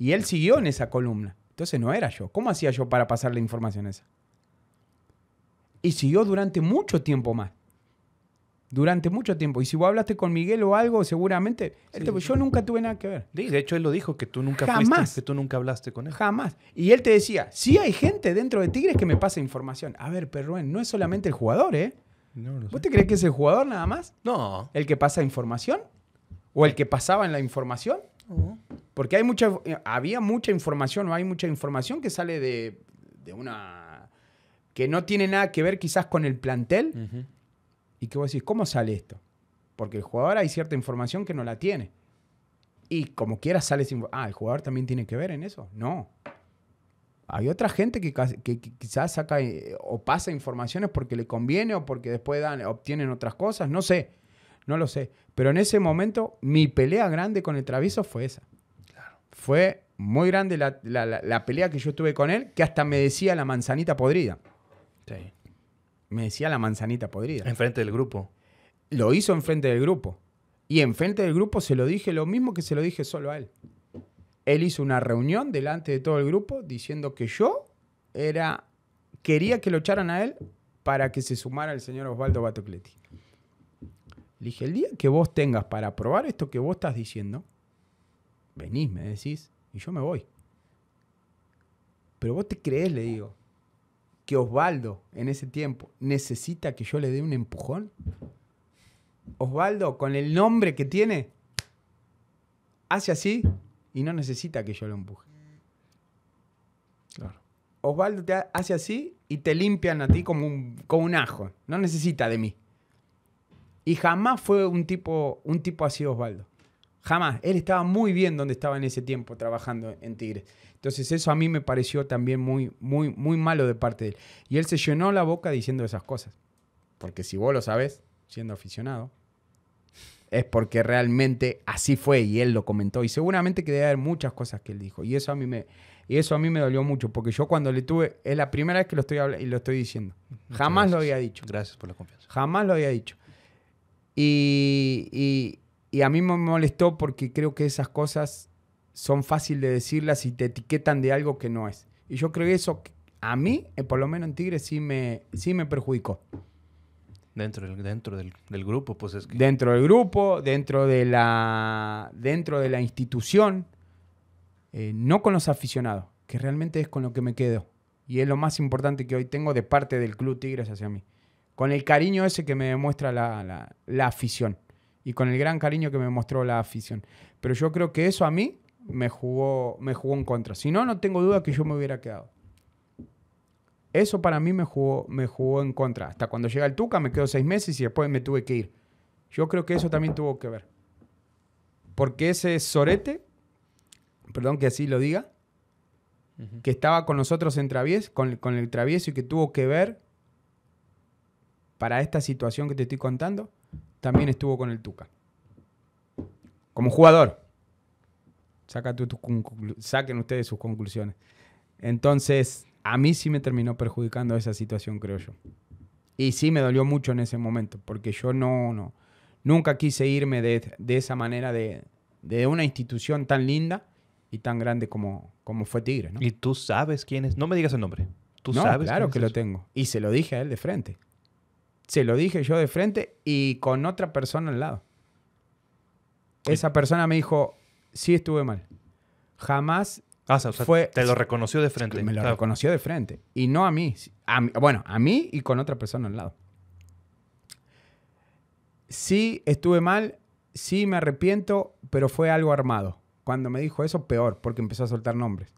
Y él siguió en esa columna. Entonces no era yo. ¿Cómo hacía yo para pasar la información esa? Y siguió durante mucho tiempo más. Durante mucho tiempo. Y si vos hablaste con Miguel o algo, seguramente. yo nunca tuve nada que ver. de hecho, él lo dijo, que tú nunca Jamás. que tú nunca hablaste con él. Jamás. Y él te decía: Sí, hay gente dentro de Tigres que me pasa información. A ver, Perruén, no es solamente el jugador, ¿eh? No, ¿Vos te crees que es el jugador nada más? No. ¿El que pasa información? ¿O el que pasaba en la información? Porque hay mucha, eh, había mucha información, o hay mucha información que sale de, de, una... que no tiene nada que ver quizás con el plantel. Y que vos decís, ¿cómo sale esto? Porque el jugador hay cierta información que no la tiene. Y como quiera sale sin... Ah, ¿el jugador también tiene que ver en eso? No. Hay otra gente que, que, quizás saca eh, o pasa informaciones porque le conviene o porque después dan, obtienen otras cosas, no sé. No lo sé. Pero en ese momento, mi pelea grande con el Traviso fue esa. Claro. Fue muy grande la, pelea que yo tuve con él, que hasta me decía la manzanita podrida. Sí. Me decía la manzanita podrida. Enfrente del grupo. Lo hizo enfrente del grupo. Y enfrente del grupo se lo dije lo mismo que se lo dije solo a él. Él hizo una reunión delante de todo el grupo diciendo que yo era quería que lo echaran a él para que se sumara el señor Osvaldo Batocletti. Le dije, el día que vos tengas para probar esto que vos estás diciendo, venís, me decís, y yo me voy. Pero vos te crees, le digo, que Osvaldo en ese tiempo necesita que yo le dé un empujón. Osvaldo, con el nombre que tiene, hace así y no necesita que yo lo empuje. Claro. Osvaldo te hace así y te limpian a ti como un, como un ajo. No necesita de mí. Y jamás fue un tipo, un tipo así Osvaldo. Jamás. Él estaba muy bien donde estaba en ese tiempo trabajando en Tigres. Entonces eso a mí me pareció también muy, muy, muy malo de parte de él. Y él se llenó la boca diciendo esas cosas. Porque si vos lo sabes, siendo aficionado, es porque realmente así fue y él lo comentó. Y seguramente que debe haber muchas cosas que él dijo. Y eso a mí me, y eso a mí me dolió mucho, porque yo cuando le tuve, es la primera vez que lo estoy, y lo estoy diciendo. Jamás lo había dicho. Gracias por la confianza. Jamás lo había dicho. Y, a mí me molestó porque creo que esas cosas son fáciles de decirlas y te etiquetan de algo que no es. Y yo creo que eso a mí, eh, por lo menos en Tigre, sí me, sí me perjudicó. Dentro, del, dentro grupo, pues es que... Dentro del grupo, dentro de la, dentro de la institución, eh, no con los aficionados, que realmente es con lo que me quedo. Y es lo más importante que hoy tengo de parte del Club Tigres hacia mí con el cariño ese que me demuestra la, afición y con el gran cariño que me mostró la afición. Pero yo creo que eso a mí me jugó, me jugó en contra. Si no, no tengo duda que yo me hubiera quedado. Eso para mí me jugó, me jugó en contra. Hasta cuando llega el Tuca me quedo seis meses y después me tuve que ir. Yo creo que eso también tuvo que ver. Porque ese sorete, perdón que así lo diga, que estaba con nosotros en Travies, con, con el Travieso y que tuvo que ver para esta situación que te estoy contando, también estuvo con el Tuca. Como jugador. Saca saquen ustedes sus conclusiones. Entonces, a mí sí me terminó perjudicando esa situación, creo yo. Y sí me dolió mucho en ese momento, porque yo no, no nunca quise irme de, esa manera de, de, una institución tan linda y tan grande como, como fue Tigre. Y tú sabes quién es. No me digas el nombre. Tú sabes. Claro que lo tengo. Y se lo dije a él de frente. Se lo dije yo de frente y con otra persona al lado. Esa persona me dijo, sí estuve mal. Jamás ah, fue, te lo reconoció de frente. Me lo reconoció de frente. Y no a mí, Bueno, a mí y con otra persona al lado. Sí estuve mal, sí me arrepiento, pero fue algo armado. Cuando me dijo eso, peor, porque empezó a soltar nombres.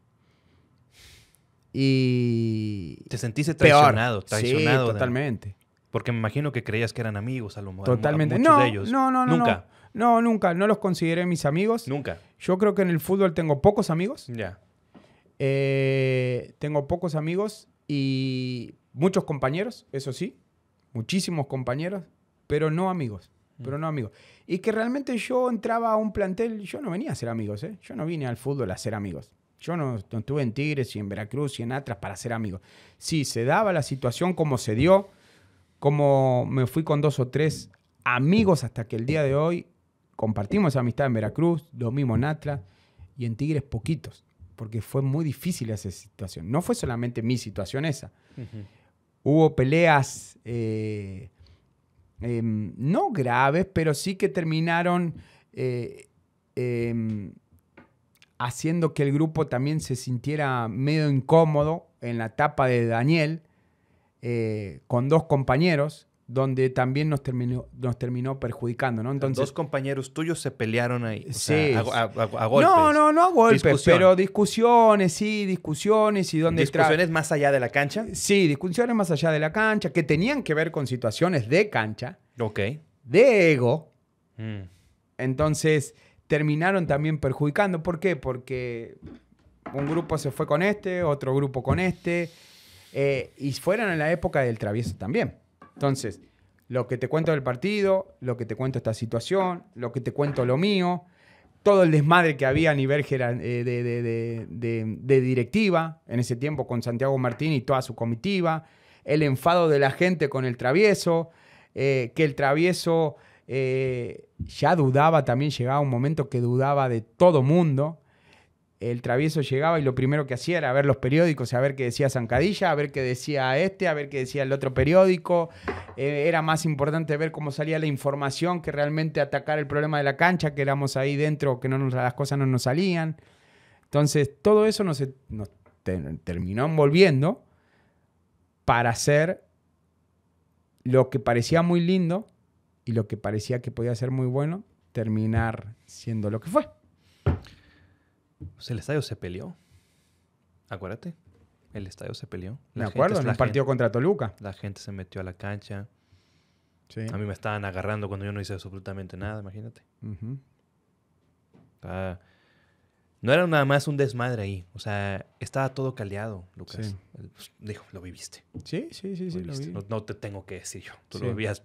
Y... Te sentiste traicionado, traicionado. Sí, totalmente. Porque me imagino que creías que eran amigos a lo mejor. Totalmente. no, de ellos. no, no, no. Nunca. No, nunca. No los consideré mis amigos. Nunca. Yo creo que en el fútbol tengo pocos amigos. Ya. Eh, tengo pocos amigos y muchos compañeros, eso sí. Muchísimos compañeros, pero no amigos. Pero mm. no amigos. Y que realmente yo entraba a un plantel, yo no venía a ser amigos, ¿eh? Yo no vine al fútbol a ser amigos. Yo no, no estuve en Tigres y en Veracruz y en Atlas para ser amigos. Sí, se daba la situación como se dio como me fui con dos o tres amigos hasta que el día de hoy compartimos esa amistad en Veracruz, lo mismo en Atlas y en Tigres poquitos, porque fue muy difícil esa situación. No fue solamente mi situación esa. Hubo peleas eh, em, no graves, pero sí que terminaron eh, em, haciendo que el grupo también se sintiera medio incómodo en la etapa de Daniel eh, con dos compañeros, donde también nos terminó, nos terminó perjudicando, ¿no? Entonces, Dos compañeros tuyos se pelearon ahí. sí. a, golpes. No, no, no a golpes, pero discusiones, sí, discusiones y donde... ¿Discusiones más allá de la cancha? Sí, discusiones más allá de la cancha, que tenían que ver con situaciones de cancha. Ok. De ego. Mm. Entonces, terminaron también perjudicando. ¿Por qué? Porque un grupo se fue con este, otro grupo con este. Eh, y fueron en la época del travieso también. Entonces, lo que te cuento del partido, lo que te cuento esta situación, lo que te cuento lo mío, todo el desmadre que había a nivel eh, de, de, de, directiva en ese tiempo con Santiago Martín y toda su comitiva, el enfado de la gente con el travieso, eh, que el travieso ya dudaba, también llegaba un momento que dudaba de todo mundo, el travieso llegaba y lo primero que hacía era ver los periódicos, a ver qué decía Zancadilla, a ver qué decía este, a ver qué decía el otro periódico. Eh, era más importante ver cómo salía la información que realmente atacar el problema de la cancha, que éramos ahí dentro, que las cosas no nos salían. Entonces, todo eso nos, terminó envolviendo para hacer lo que parecía muy lindo y lo que parecía que podía ser muy bueno, terminar siendo lo que fue. Pues el estadio se peleó. Acuérdate. El estadio se peleó. La acuerdo, en un partido contra Toluca. La gente se metió a la cancha. Sí. A mí me estaban agarrando cuando yo no hice absolutamente nada, imagínate. no era nada más un desmadre ahí. O sea, estaba todo caldeado, Lucas. Pues, dijo, lo viviste. Sí, sí, sí, sí. Lo no, te tengo que decir yo. Tú lo vivías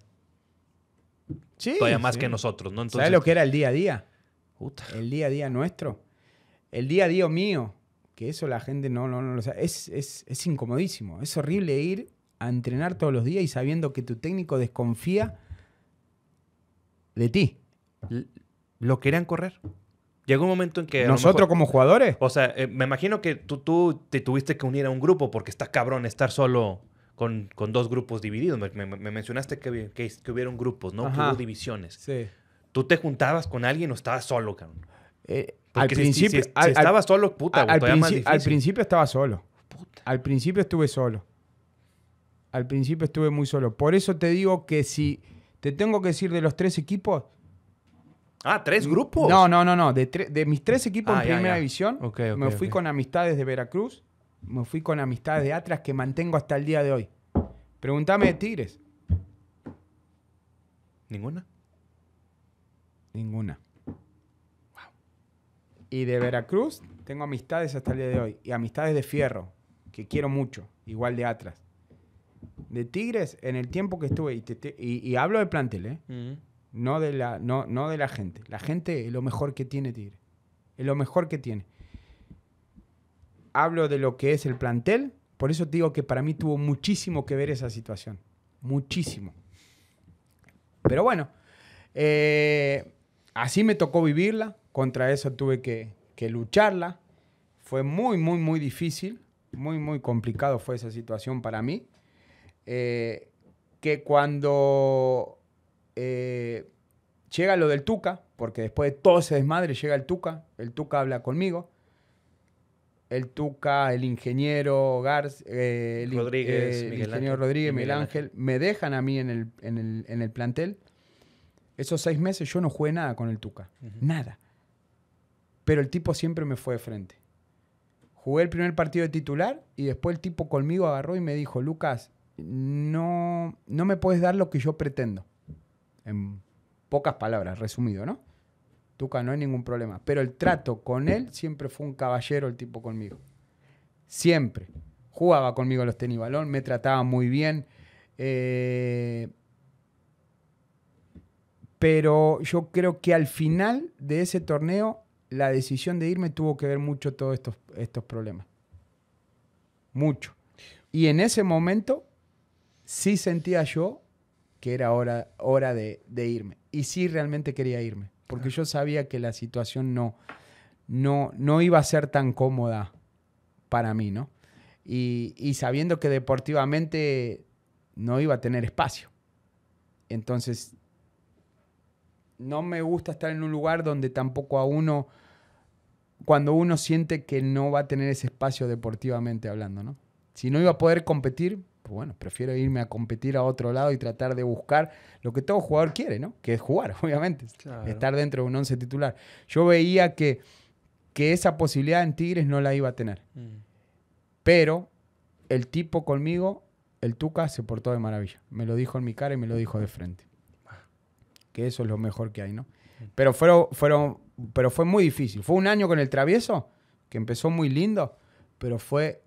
todavía más que nosotros, ¿no? ¿Sabes lo que era el día a día? El día a día nuestro el día a día mío, que eso la gente no, no, no lo sabe, es, incomodísimo, es horrible ir a entrenar todos los días y sabiendo que tu técnico desconfía de ti. Lo querían correr. Llegó un momento en que... ¿Nosotros como jugadores? O sea, eh, me imagino que tú, tú te tuviste que unir a un grupo porque está cabrón estar solo con, dos grupos divididos. Me, mencionaste que, que, hubieron grupos, ¿no? que hubo divisiones. Sí. ¿Tú te juntabas con alguien o estabas solo, cabrón? Eh, al principio. solo, puta, al, principio estaba solo. Al principio estuve solo. Al principio estuve muy solo. Por eso te digo que si te tengo que decir de los tres equipos. Ah, tres grupos. No, no, no, no. De, mis tres equipos en ah, primera división, me fui con amistades de Veracruz, me fui con amistades de Atlas que mantengo hasta el día de hoy. Pregúntame de Tigres. ¿Ninguna? Ninguna. Y de Veracruz tengo amistades hasta el día de hoy. Y amistades de Fierro, que quiero mucho, igual de Atlas. De Tigres, en el tiempo que estuve, y, hablo de plantel, ¿eh? no, de la, no, de la gente. La gente es lo mejor que tiene Tigres. Es lo mejor que tiene. Hablo de lo que es el plantel. Por eso digo que para mí tuvo muchísimo que ver esa situación. Muchísimo. Pero bueno, eh, así me tocó vivirla contra eso tuve que, lucharla. Fue muy, muy, muy difícil. Muy, muy complicado fue esa situación para mí. Eh, que cuando eh, llega lo del Tuca, porque después de todo ese desmadre llega el Tuca, el Tuca habla conmigo. El Tuca, el ingeniero Garz, eh, el, Rodríguez, el ingeniero Rodríguez, Miguel Ángel, me dejan a mí en el, plantel. Esos seis meses yo no jugué nada con el Tuca. Nada pero el tipo siempre me fue de frente. Jugué el primer partido de titular y después el tipo conmigo agarró y me dijo, Lucas, no, no me puedes dar lo que yo pretendo. En pocas palabras, resumido, ¿no? Tuca, no hay ningún problema. Pero el trato con él siempre fue un caballero el tipo conmigo. Siempre. Jugaba conmigo los tenis balón, me trataba muy bien. Eh, pero yo creo que al final de ese torneo la decisión de irme tuvo que ver mucho todos estos, estos problemas. Mucho. Y en ese momento sí sentía yo que era hora, hora de, irme. Y sí realmente quería irme, porque yo sabía que la situación no, no, no iba a ser tan cómoda para mí, ¿no? y sabiendo que deportivamente no iba a tener espacio. Entonces, no me gusta estar en un lugar donde tampoco a uno cuando uno siente que no va a tener ese espacio deportivamente hablando, ¿no? Si no iba a poder competir, pues bueno, prefiero irme a competir a otro lado y tratar de buscar lo que todo jugador quiere, ¿no? Que es jugar, obviamente, estar dentro de un once titular. Yo veía que, que esa posibilidad en Tigres no la iba a tener. Mm. Pero el tipo conmigo, el Tuca, se portó de maravilla. Me lo dijo en mi cara y me lo dijo de frente. Que eso es lo mejor que hay, ¿no? Mm. Pero fueron, fueron pero fue muy difícil. Fue un año con el travieso, que empezó muy lindo, pero fue,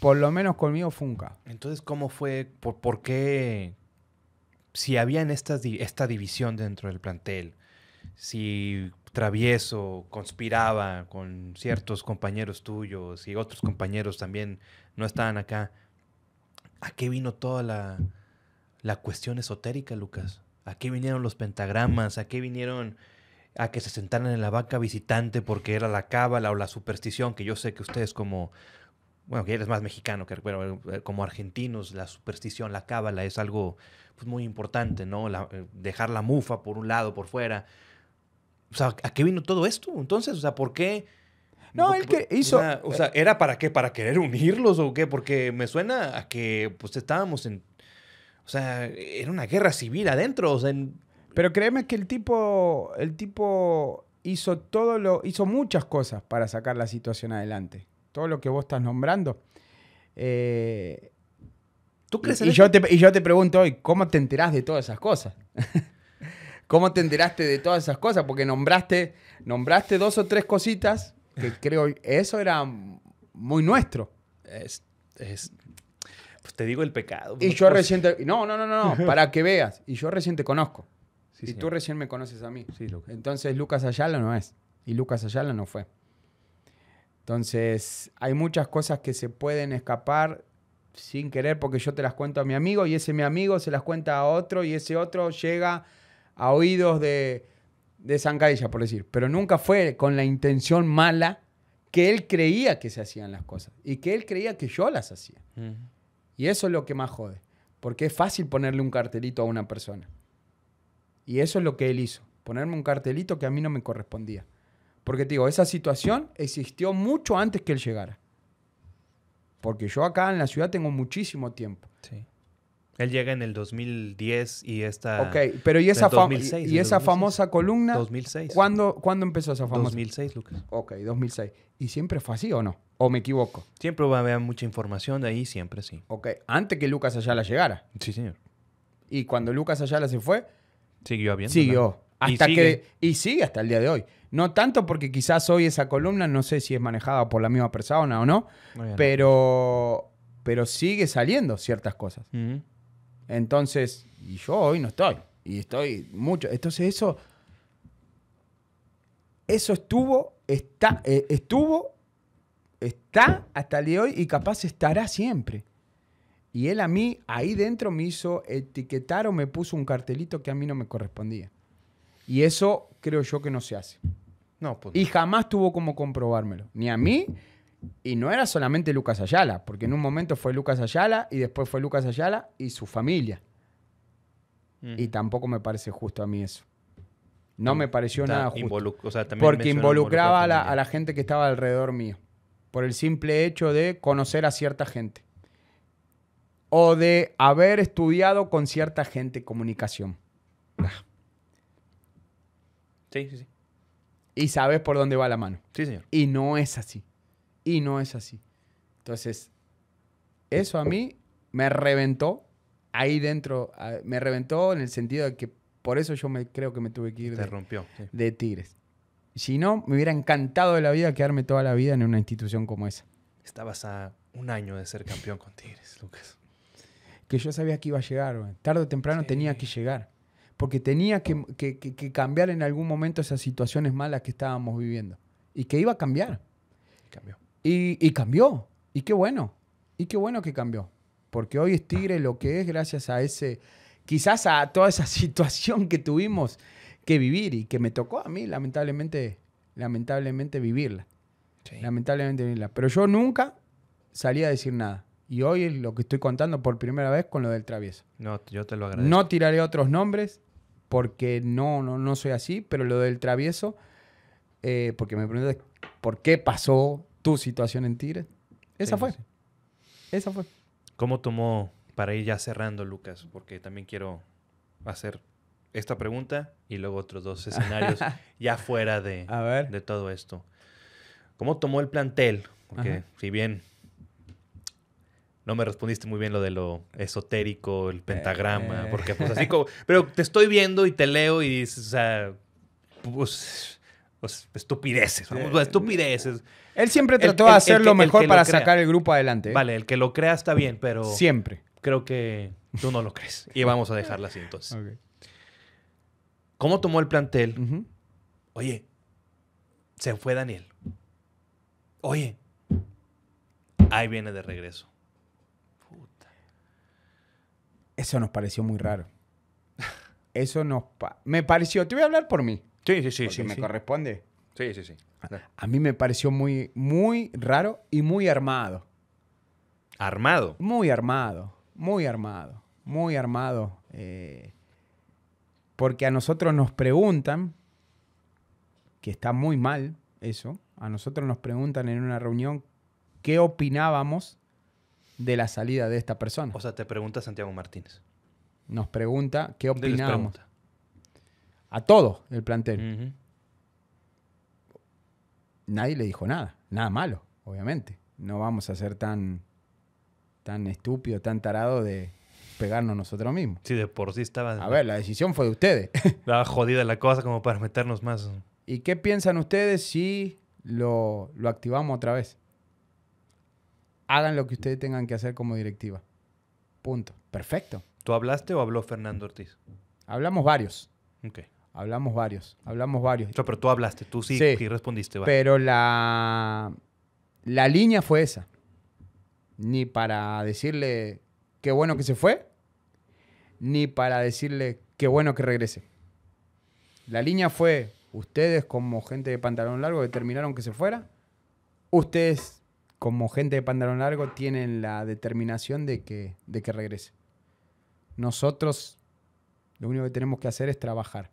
por lo menos conmigo, funca. Entonces, ¿cómo fue? ¿Por, por qué? Si había en esta, división dentro del plantel, si travieso conspiraba con ciertos compañeros tuyos y otros compañeros también no estaban acá, ¿a qué vino toda la, la cuestión esotérica, Lucas? ¿A qué vinieron los pentagramas? ¿A qué vinieron a que se sentaran en la vaca visitante porque era la cábala o la superstición, que yo sé que ustedes como, bueno, que eres más mexicano, que eh, como argentinos, la superstición, la cábala es algo pues, muy importante, ¿no? Eh, dejar la mufa por un lado, por fuera. O sea, ¿a qué vino todo esto? Entonces, o sea, ¿por qué? No, él que hizo. o sea, ¿era para qué? ¿Para querer unirlos o qué? Porque me suena a que pues estábamos en. O sea, era una guerra civil adentro. O sea, en, pero créeme que el tipo, el tipo hizo todo lo, hizo muchas cosas para sacar la situación adelante. Todo lo que vos estás nombrando. Eh, ¿Tú crees y, yo te, y yo te pregunto hoy, ¿cómo te enterás de todas esas cosas? ¿Cómo te enteraste de todas esas cosas? Porque nombraste, nombraste dos o tres cositas que creo eso era muy nuestro. Pues te digo el pecado. Y pues, yo reciente, no, no, no, no, para que veas, y yo recién te conozco. Si tú recién me conoces a mí. Entonces Lucas Ayala no es. Y Lucas Ayala no fue. Entonces hay muchas cosas que se pueden escapar sin querer porque yo te las cuento a mi amigo y ese mi amigo se las cuenta a otro y ese otro llega a oídos de, de por decir. Pero nunca fue con la intención mala que él creía que se hacían las cosas y que él creía que yo las hacía. Y eso es lo que más jode, porque es fácil ponerle un cartelito a una persona. Y eso es lo que él hizo, ponerme un cartelito que a mí no me correspondía. Porque digo, esa situación existió mucho antes que él llegara. Porque yo acá en la ciudad tengo muchísimo tiempo. Sí. Él llega en el 2010 y esta... Ok, pero ¿y esa, esa famosa columna? 2006. ¿cuándo, empezó esa famosa? 2006, Lucas. Ok, 2006. ¿Y siempre fue así o no? ¿O me equivoco? Siempre va a haber mucha información de ahí, siempre sí. Ok, antes que Lucas Ayala llegara. Sí, señor. Y cuando Lucas Ayala se fue, Siguió habiendo. Siguió. Hasta y sigue. que y sigue hasta el día de hoy. No tanto porque quizás hoy esa columna no sé si es manejada por la misma persona o no, pero pero sigue saliendo ciertas cosas. Entonces, y yo hoy no estoy y estoy mucho, entonces eso eso estuvo está eh, estuvo está hasta el día de hoy y capaz estará siempre. Y él a mí, ahí dentro me hizo etiquetar o me puso un cartelito que a mí no me correspondía. Y eso creo yo que no se hace. No, pues Y jamás tuvo como comprobármelo. Ni a mí, y no era solamente Lucas Ayala, porque en un momento fue Lucas Ayala y después fue Lucas Ayala y su familia. Y tampoco me parece justo a mí eso. No me pareció nada justo. porque involucraba a la gente que estaba alrededor mío. Por el simple hecho de conocer a cierta gente o de haber estudiado con cierta gente comunicación. Ah. Sí, sí, sí. Y sabes por dónde va la mano. Sí, señor. Y no es así. Y no es así. Entonces, eso a mí me reventó ahí dentro. Me reventó en el sentido de que por eso yo me, creo que me tuve que ir de, rompió, de Tigres. Si no, me hubiera encantado de la vida quedarme toda la vida en una institución como esa. Estabas a un año de ser campeón con Tigres, Lucas que yo sabía que iba a llegar, Tarde o temprano tenía que llegar. Porque tenía que, cambiar en algún momento esas situaciones malas que estábamos viviendo. Y que iba a cambiar. Cambió. Y, cambió. Y qué bueno. Y qué bueno que cambió. Porque hoy es Tigre lo que es gracias a ese, quizás a toda esa situación que tuvimos que vivir y que me tocó a mí, lamentablemente, lamentablemente vivirla. Lamentablemente vivirla. Pero yo nunca salí a decir nada. Y hoy es lo que estoy contando por primera vez con lo del travieso. No, yo te lo agradezco. No tiraré otros nombres porque no, no, no soy así, pero lo del travieso, eh, porque me preguntas por qué pasó tu situación en Tigres. Esa fue. Esa fue. ¿Cómo tomó, para ir ya cerrando, Lucas? Porque también quiero hacer esta pregunta y luego otros dos escenarios ya fuera de, de todo esto. ¿Cómo tomó el plantel? Porque si bien no me respondiste muy bien lo de lo esotérico, el pentagrama, eh. porque pues así como, pero te estoy viendo y te leo y dices, o sea, pues, pues estupideces, estupideces. Él siempre trató de hacer lo mejor para sacar el grupo adelante. ¿eh? Vale, el que lo crea está bien, pero... Siempre. Creo que tú no lo crees. Y vamos a dejarla así entonces. ¿Cómo tomó el plantel? Oye, se fue Daniel. Oye, ahí viene de regreso. Eso nos pareció muy raro. Mm. Eso nos... me pareció... Te voy a hablar por mí. Sí, sí, sí. me corresponde. Sí, sí, sí. A, mí me pareció muy, muy raro y muy armado. ¿Armado? Muy armado. Muy armado. Muy armado. Eh, porque a nosotros nos preguntan, que está muy mal eso, a nosotros nos preguntan en una reunión qué opinábamos de la salida de esta persona. O sea, te pregunta Santiago Martínez. Nos pregunta qué opinamos. A todo el plantel. Nadie le dijo nada, nada malo, obviamente. No vamos a ser tan, tan estúpidos, tan tarados de pegarnos nosotros mismos. Sí, de por sí estaba... A ver, la decisión fue de ustedes. Estaba jodida la cosa como para meternos más. ¿Y qué piensan ustedes si lo activamos otra vez? hagan lo que ustedes tengan que hacer como directiva. Punto. Perfecto. ¿Tú hablaste o habló Fernando Ortiz? Hablamos varios. Ok. Hablamos varios. Hablamos varios. pero tú hablaste, tú sí, respondiste. Pero la, la línea fue esa. Ni para decirle qué bueno que se fue, ni para decirle qué bueno que regrese. La línea fue, ustedes como gente de pantalón largo determinaron que se fuera, ustedes como gente de pantalón largo, tienen la determinación de que, de que regrese. Nosotros lo único que tenemos que hacer es trabajar.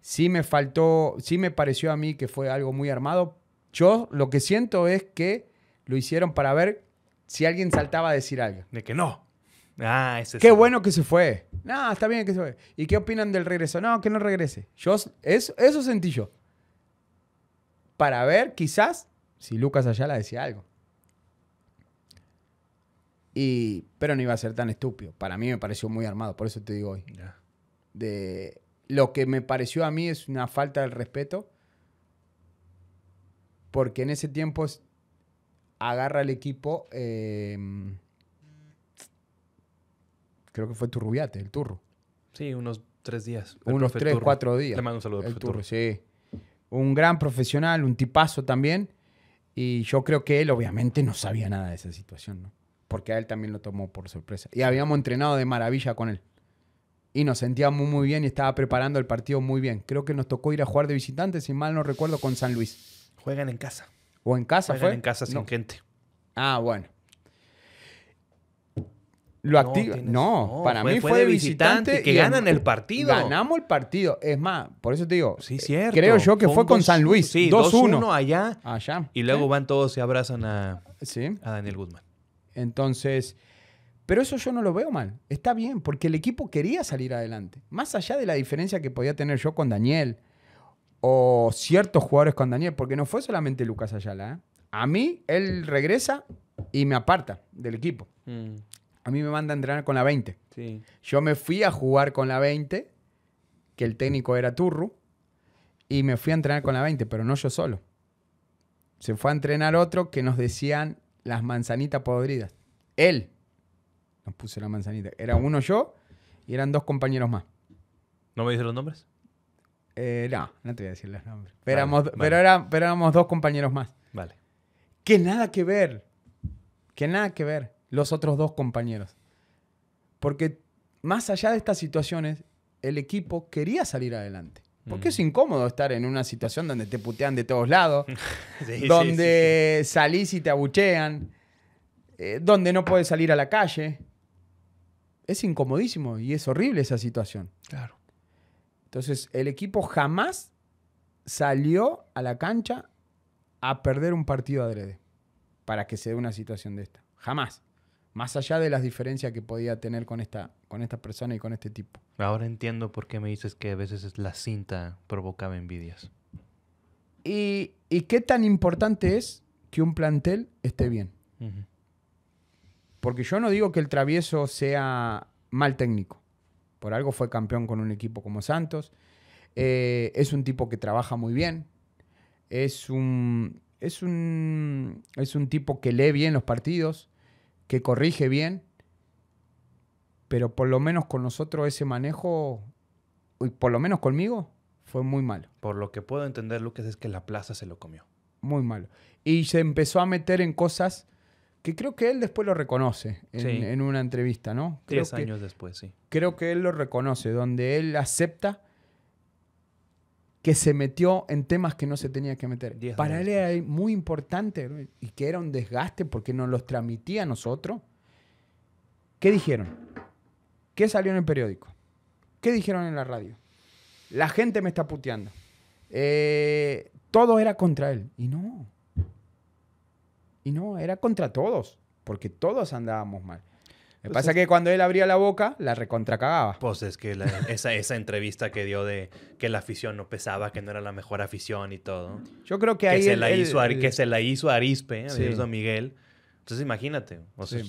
Sí me faltó, sí me pareció a mí que fue algo muy armado. Yo lo que siento es que lo hicieron para ver si alguien saltaba a decir algo. De que no. Ah, ese Qué bueno que se fue. No, está bien que se fue. ¿Y qué opinan del regreso? No, que no regrese. Yo, eso, eso sentí yo. Para ver, quizás, si Lucas allá le decía algo pero no iba a ser tan estúpido. Para mí me pareció muy armado, por eso te digo hoy. De, lo que me pareció a mí es una falta de respeto, porque en ese tiempo agarra el equipo, em, creo que fue Turrubiate, el Turro. Sí, unos tres días. Unos tres, cuatro días. Le mando un saludo Turro. Sí. Un gran profesional, un tipazo también. Y yo creo que él obviamente no sabía nada de esa situación, ¿no? porque a él también lo tomó por sorpresa. Y habíamos entrenado de maravilla con él. Y nos sentíamos muy bien y estaba preparando el partido muy bien. Creo que nos tocó ir a jugar de visitante, si mal no recuerdo, con San Luis. Juegan en casa. ¿O en casa? Juegan en casa sin gente. Ah, bueno. Lo no, activa. No, para mí fue, de visitante, que ganan el partido. Ganamos el partido. Es más, por eso te digo. Sí, eh, cierto. Creo yo que fue, con San Luis. Sí, 2-1 allá. Allá. Y luego van todos y abrazan a, a Daniel Guzmán. Entonces, pero eso yo no lo veo mal. Está bien, porque el equipo quería salir adelante. Más allá de la diferencia que podía tener yo con Daniel o ciertos jugadores con Daniel, porque no fue solamente Lucas Ayala. ¿eh? A mí, él regresa y me aparta del equipo. Mm. A mí me manda a entrenar con la 20. Yo me fui a jugar con la 20, que el técnico era Turru, y me fui a entrenar con la 20, pero no yo solo. Se fue a entrenar otro que nos decían las manzanitas podridas. Él nos puso la manzanita. Era uno yo y eran dos compañeros más. ¿No me dices los nombres? Eh, no, no te voy a decir los nombres. Pero, éramos, pero éramos dos compañeros más. Vale. Que nada que ver. Que nada que ver los otros dos compañeros. Porque más allá de estas situaciones, el equipo quería salir adelante. Porque es mm. incómodo estar en una situación donde te putean de todos lados, donde salís y te abuchean, eh, donde no puedes salir a la calle. Es incomodísimo y es horrible esa situación. Claro. Entonces, el equipo jamás salió a la cancha a perder un partido adrede para que se dé una situación de esta. Jamás. Más allá de las diferencias que podía tener con esta con esta persona y con este tipo. Ahora entiendo por qué me dices que a veces la cinta provocaba envidias. ¿Y, qué tan importante es que un plantel esté bien? Porque yo no digo que el travieso sea mal técnico. Por algo fue campeón con un equipo como Santos. Eh, es un tipo que trabaja muy bien. Es un, es un, es un tipo que lee bien los partidos, que corrige bien pero por lo menos con nosotros ese manejo, por lo menos conmigo, fue muy malo. Por lo que puedo entender, Lucas, es que la plaza se lo comió. Muy malo. Y se empezó a meter en cosas que creo que él después lo reconoce en, una entrevista, ¿no? Tres años después, sí. Creo que él lo reconoce, donde él acepta que se metió en temas que no se tenía que meter. Para él era muy importante y que era un desgaste porque nos los transmitía a nosotros. ¿Qué dijeron? ¿Qué salió en el periódico? ¿Qué dijeron en la radio? La gente me está puteando. Eh, todo era contra él. Y no. Y no, era contra todos. Porque todos andábamos mal. Me pues pasa que cuando él abría la boca, la recontracagaba. Pues es que esa, esa entrevista que dio de que la afición no pesaba, que no era la mejor afición y todo. Yo creo que, ahí. Se la hizo, que se la hizo Arispe, a Miguel. Entonces imagínate. O sea,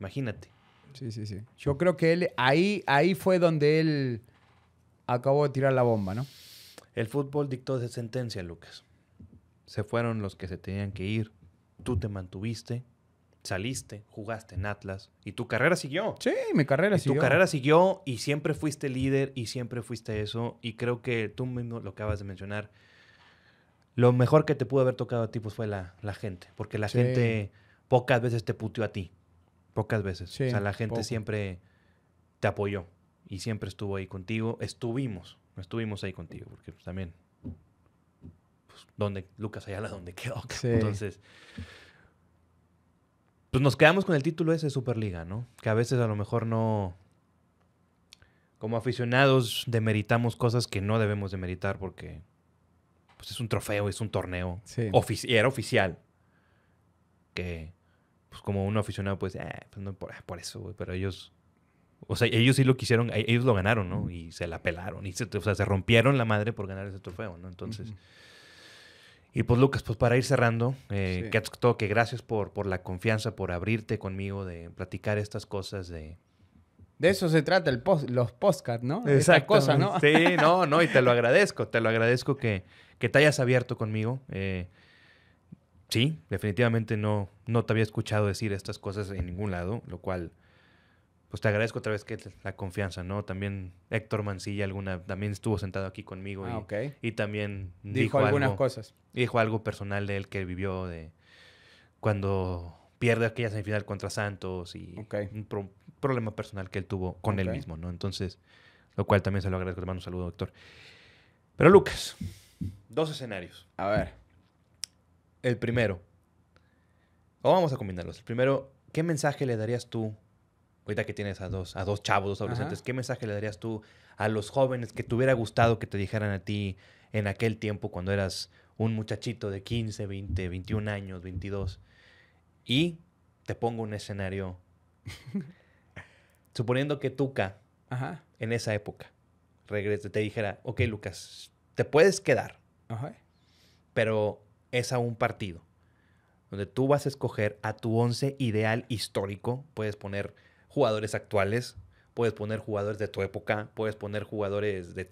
imagínate. Sí, sí, sí. Yo creo que él ahí, ahí fue donde él acabó de tirar la bomba, ¿no? El fútbol dictó esa sentencia, Lucas. Se fueron los que se tenían que ir. Tú te mantuviste, saliste, jugaste en Atlas y tu carrera siguió. Sí, mi carrera y siguió. Tu carrera siguió y siempre fuiste líder y siempre fuiste eso. Y creo que tú mismo lo acabas de mencionar. Lo mejor que te pudo haber tocado a ti pues, fue la, gente, porque la gente pocas veces te puteó a ti. Pocas veces. o sea, la gente siempre te apoyó y siempre estuvo ahí contigo. Estuvimos, estuvimos ahí contigo, porque pues, también, pues, donde Lucas Ayala, donde quedó. Entonces, pues nos quedamos con el título ese de Superliga, ¿no? Que a veces a lo mejor no, como aficionados demeritamos cosas que no debemos demeritar porque pues es un trofeo, es un torneo. Sí. era oficial. Que pues como un aficionado, pues, ah, pues no, por, eso, güey, pero ellos, o sea, ellos sí lo quisieron, e, ellos lo ganaron, ¿no? Y se la pelaron, y o sea, se rompieron la madre por ganar ese trofeo, ¿no? Entonces... Y pues Lucas, pues para ir cerrando, eh, que, gracias por, por la confianza, por abrirte conmigo, de platicar estas cosas, de, de eso se trata el post, los postcards, ¿no? Esa cosa, ¿no? Sí, no, no, y te lo agradezco, te lo agradezco que, te hayas abierto conmigo. Eh, sí, definitivamente no, no te había escuchado decir estas cosas en ningún lado, lo cual, pues te agradezco otra vez que la confianza, ¿no? También Héctor Mancilla alguna, también estuvo sentado aquí conmigo ah, y, también dijo, algunas cosas. Dijo algo personal de él que vivió de cuando pierde aquella semifinal contra Santos y un problema personal que él tuvo con él mismo, ¿no? Entonces, lo cual también se lo agradezco, te mando un saludo, doctor. Pero Lucas, dos escenarios. A ver. El primero. O vamos a combinarlos. El primero, ¿qué mensaje le darías tú, ahorita que tienes a dos, a dos chavos, dos adolescentes, qué mensaje le darías tú a los jóvenes que te hubiera gustado que te dijeran a ti en aquel tiempo cuando eras un muchachito de 15, 20, 21 años, 22? Y te pongo un escenario. Suponiendo que Tuca, en esa época, regrese, te dijera, ok, Lucas, te puedes quedar. Ajá. Pero es a un partido, donde tú vas a escoger a tu once ideal histórico, puedes poner jugadores actuales, puedes poner jugadores de tu época, puedes poner jugadores de,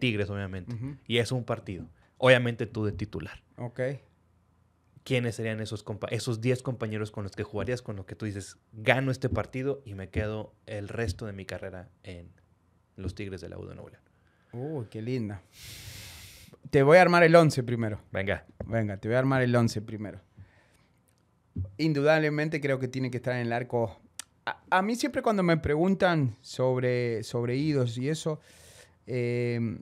Tigres, obviamente, y es un partido, obviamente tú de titular. Ok. ¿Quiénes serían esos 10 compa esos compañeros con los que jugarías, con los que tú dices, gano este partido y me quedo el resto de mi carrera en los Tigres de la U de ¡Uy, qué linda! te voy a armar el 11 primero. Venga. Venga, te voy a armar el 11 primero. Indudablemente creo que tiene que estar en el arco. A, mí siempre cuando me preguntan sobre, sobre idos y eso, eh,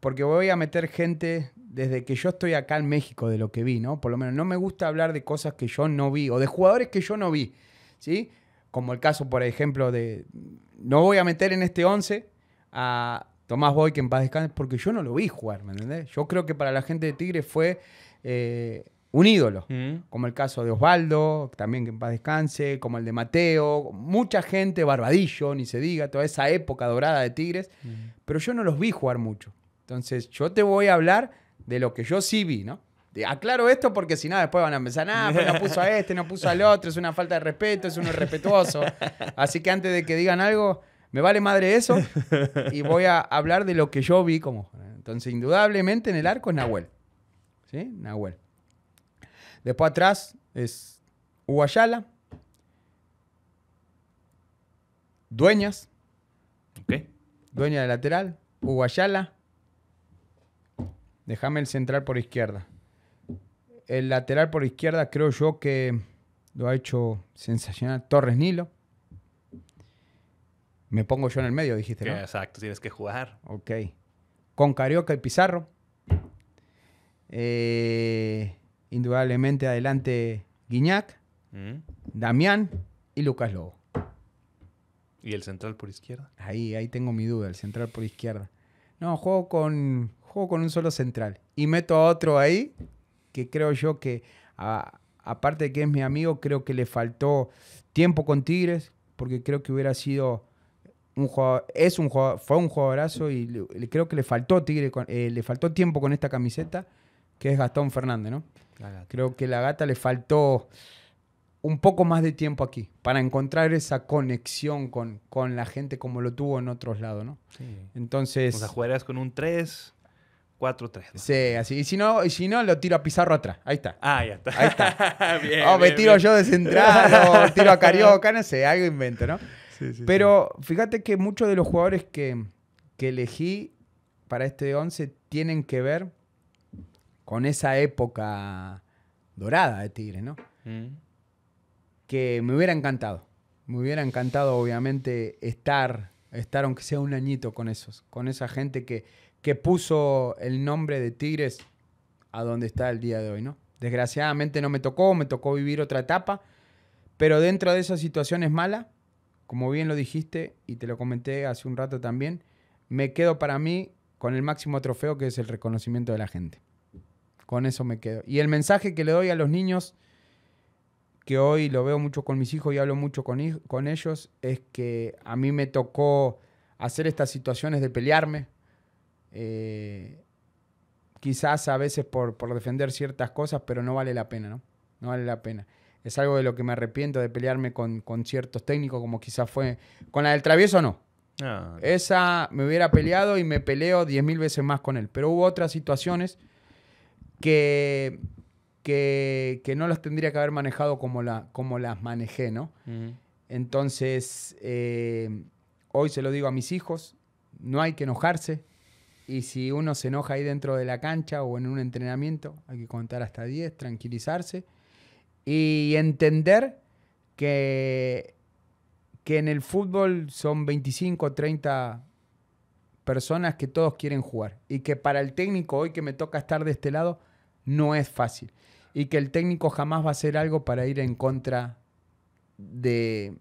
porque voy a meter gente desde que yo estoy acá en México de lo que vi, ¿no? Por lo menos no me gusta hablar de cosas que yo no vi o de jugadores que yo no vi, ¿sí? Como el caso, por ejemplo, de... No voy a meter en este 11 a Tomás Boy, que en paz descanse, porque yo no lo vi jugar, ¿me entiendes? Yo creo que para la gente de Tigres fue eh, un ídolo, como el caso de Osvaldo, también que en paz descanse, como el de Mateo, mucha gente, Barbadillo, ni se diga, toda esa época dorada de Tigres, pero yo no los vi jugar mucho. Entonces, yo te voy a hablar de lo que yo sí vi, ¿no? Aclaro esto porque si no, después van a empezar, ah, pero pues no puso a este, no puso al otro, es una falta de respeto, es uno irrespetuoso. Así que antes de que digan algo, me vale madre eso y voy a hablar de lo que yo vi como. Entonces, indudablemente en el arco es Nahuel. ¿Sí? Nahuel. Después atrás es Uguayala. Dueñas. Okay. Dueña de lateral. Uguayala. Déjame el central por izquierda. El lateral por izquierda creo yo que lo ha hecho sensacional Torres Nilo. Me pongo yo en el medio, dijiste, ¿no? Exacto, tienes que jugar. Ok. Con Carioca y Pizarro. Eh, indudablemente adelante Guiñac, mm. Damián y Lucas Lobo. ¿Y el central por izquierda? Ahí, ahí tengo mi duda, el central por izquierda. No, juego con, juego con un solo central. Y meto a otro ahí, que creo yo que, aparte de que es mi amigo, creo que le faltó tiempo con Tigres, porque creo que hubiera sido un jugador, es un jugador, fue un jugadorazo y creo que le faltó Tigre, eh, le faltó tiempo con esta camiseta, que es Gastón Fernández, ¿no? Creo que la gata le faltó un poco más de tiempo aquí para encontrar esa conexión con, la gente como lo tuvo en otros lados, ¿no? Entonces. O jugarás con un 3, 4, 3. Sí, así. Y si no, y si no, lo tiro a Pizarro atrás. Ahí está. Ah, ya está. Ahí está. Oh, me tiro yo de central, tiro a Carioca, no sé, algo invento, ¿no? Pero fíjate que muchos de los jugadores que, elegí para este 11 tienen que ver con esa época dorada de Tigres, ¿no? Mm. Que me hubiera encantado. Me hubiera encantado, obviamente, estar, estar aunque sea un añito con esos, con esa gente que, que puso el nombre de Tigres a donde está el día de hoy, ¿no? Desgraciadamente no me tocó, me tocó vivir otra etapa, pero dentro de esas situaciones malas, como bien lo dijiste y te lo comenté hace un rato también, me quedo para mí con el máximo trofeo que es el reconocimiento de la gente. Con eso me quedo. Y el mensaje que le doy a los niños, que hoy lo veo mucho con mis hijos y hablo mucho con, ellos, es que a mí me tocó hacer estas situaciones de pelearme. Eh, quizás a veces por, por defender ciertas cosas, pero no vale la pena, ¿no? No vale la pena. Es algo de lo que me arrepiento de pelearme con, con ciertos técnicos, como quizás fue. Con la del travieso, no. Ah. Esa me hubiera peleado y me peleo 10.000 veces más con él. Pero hubo otras situaciones que, que, no las tendría que haber manejado como, la, como las manejé, ¿no? Entonces, eh, hoy se lo digo a mis hijos, no hay que enojarse. Y si uno se enoja ahí dentro de la cancha o en un entrenamiento, hay que contar hasta 10, tranquilizarse y entender que, que en el fútbol son 25, 30 personas que todos quieren jugar y que para el técnico hoy que me toca estar de este lado no es fácil y que el técnico jamás va a hacer algo para ir en contra de,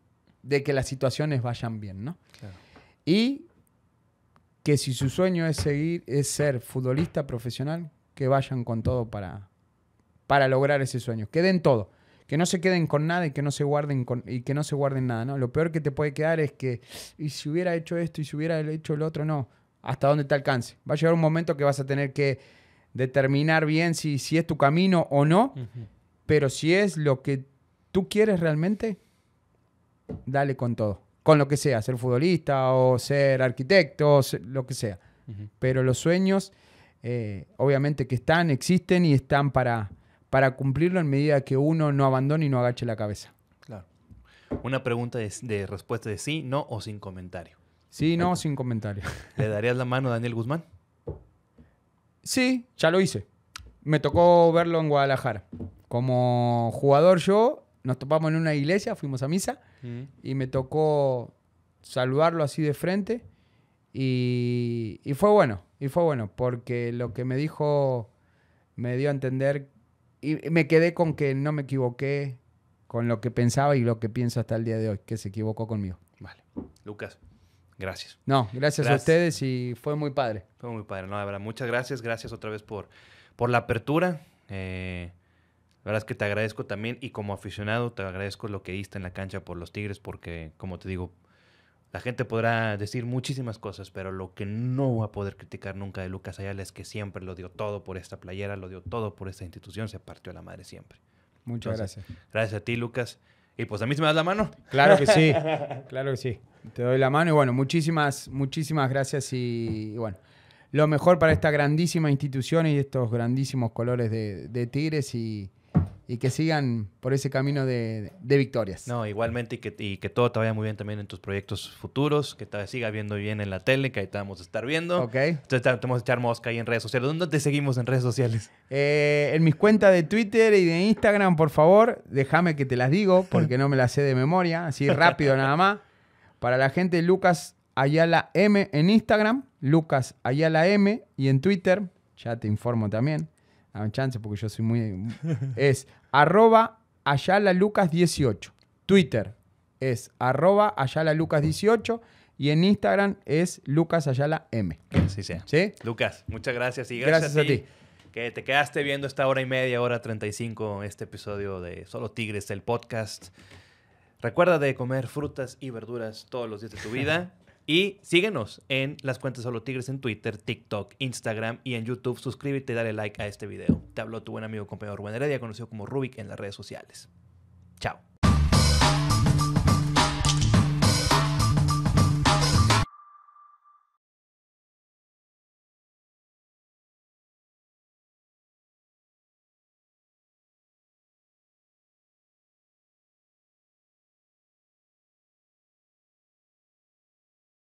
que las situaciones vayan bien, Y que si su sueño es seguir, es ser futbolista profesional, que vayan con todo para, para lograr ese sueño, que den todo que no se queden con nada y que no se guarden con, y que no se guarden nada, ¿no? Lo peor que te puede quedar es que y si hubiera hecho esto y si hubiera hecho el otro, no, hasta dónde te alcance. Va a llegar un momento que vas a tener que determinar bien si, si es tu camino o no, pero si es lo que tú quieres realmente, dale con todo, con lo que sea, ser futbolista o ser arquitecto, lo que sea. Pero los sueños, eh, obviamente que están, existen y están para, para cumplirlo en medida que uno no abandone y no agache la cabeza. Claro. Una pregunta de, respuesta de sí, no o sin comentario. Sí, no, o sin comentario. ¿Le darías la mano a Daniel Guzmán? Sí, ya lo hice. Me tocó verlo en Guadalajara. Como jugador yo, nos topamos en una iglesia, fuimos a misa mm. y me tocó saludarlo así de frente y, fue bueno, y fue bueno, porque lo que me dijo me dio a entender y me quedé con que no me equivoqué con lo que pensaba y lo que pienso hasta el día de hoy, que se equivocó conmigo. Vale. Lucas, gracias. No, gracias, a ustedes y fue muy padre. Fue muy padre, no, de verdad. Muchas gracias. Gracias otra vez por, por la apertura. Eh, la verdad es que te agradezco también y como aficionado te agradezco lo que diste en la cancha por los Tigres porque, como te digo, la gente podrá decir muchísimas cosas, pero lo que no va a poder criticar nunca de Lucas Ayala es que siempre lo dio todo por esta playera, lo dio todo por esta institución, se partió la madre siempre. Muchas gracias. Gracias a ti, Lucas. Y pues a mí se me das la mano. Claro que sí, claro que sí. Te doy la mano y bueno, muchísimas, muchísimas gracias y, bueno, lo mejor para esta grandísima institución y estos grandísimos colores de, de Tigres y y que sigan por ese camino de, victorias. No, igualmente y que, todo te vaya muy bien también en tus proyectos futuros, que te siga viendo bien en la tele, que ahí te vamos a estar viendo. Ok. Entonces te, vamos a echar mosca ahí en redes sociales. ¿Dónde te seguimos en redes sociales? Eh, en mis cuentas de Twitter y de Instagram, por favor, déjame que te las digo porque no me las sé de memoria, así rápido nada más. Para la gente, Lucas Ayala M en Instagram, Lucas Ayala M y en Twitter, ya te informo también. Dame chance porque yo soy muy... es arroba Ayala Lucas 18. Twitter es arroba Lucas 18 y en Instagram es Lucas Ayala M. Sí, ¿Sí? Lucas, muchas gracias y gracias, a, ti, a, ti, Que te quedaste viendo esta hora y media, hora 35, este episodio de Solo Tigres, el podcast. Recuerda de comer frutas y verduras todos los días de tu vida. Y síguenos en las cuentas Solo Tigres en Twitter, TikTok, Instagram y en YouTube. Suscríbete y dale like a este video. Te habló tu buen amigo compañero Rubén Heredia, conocido como Rubik en las redes sociales. Chao.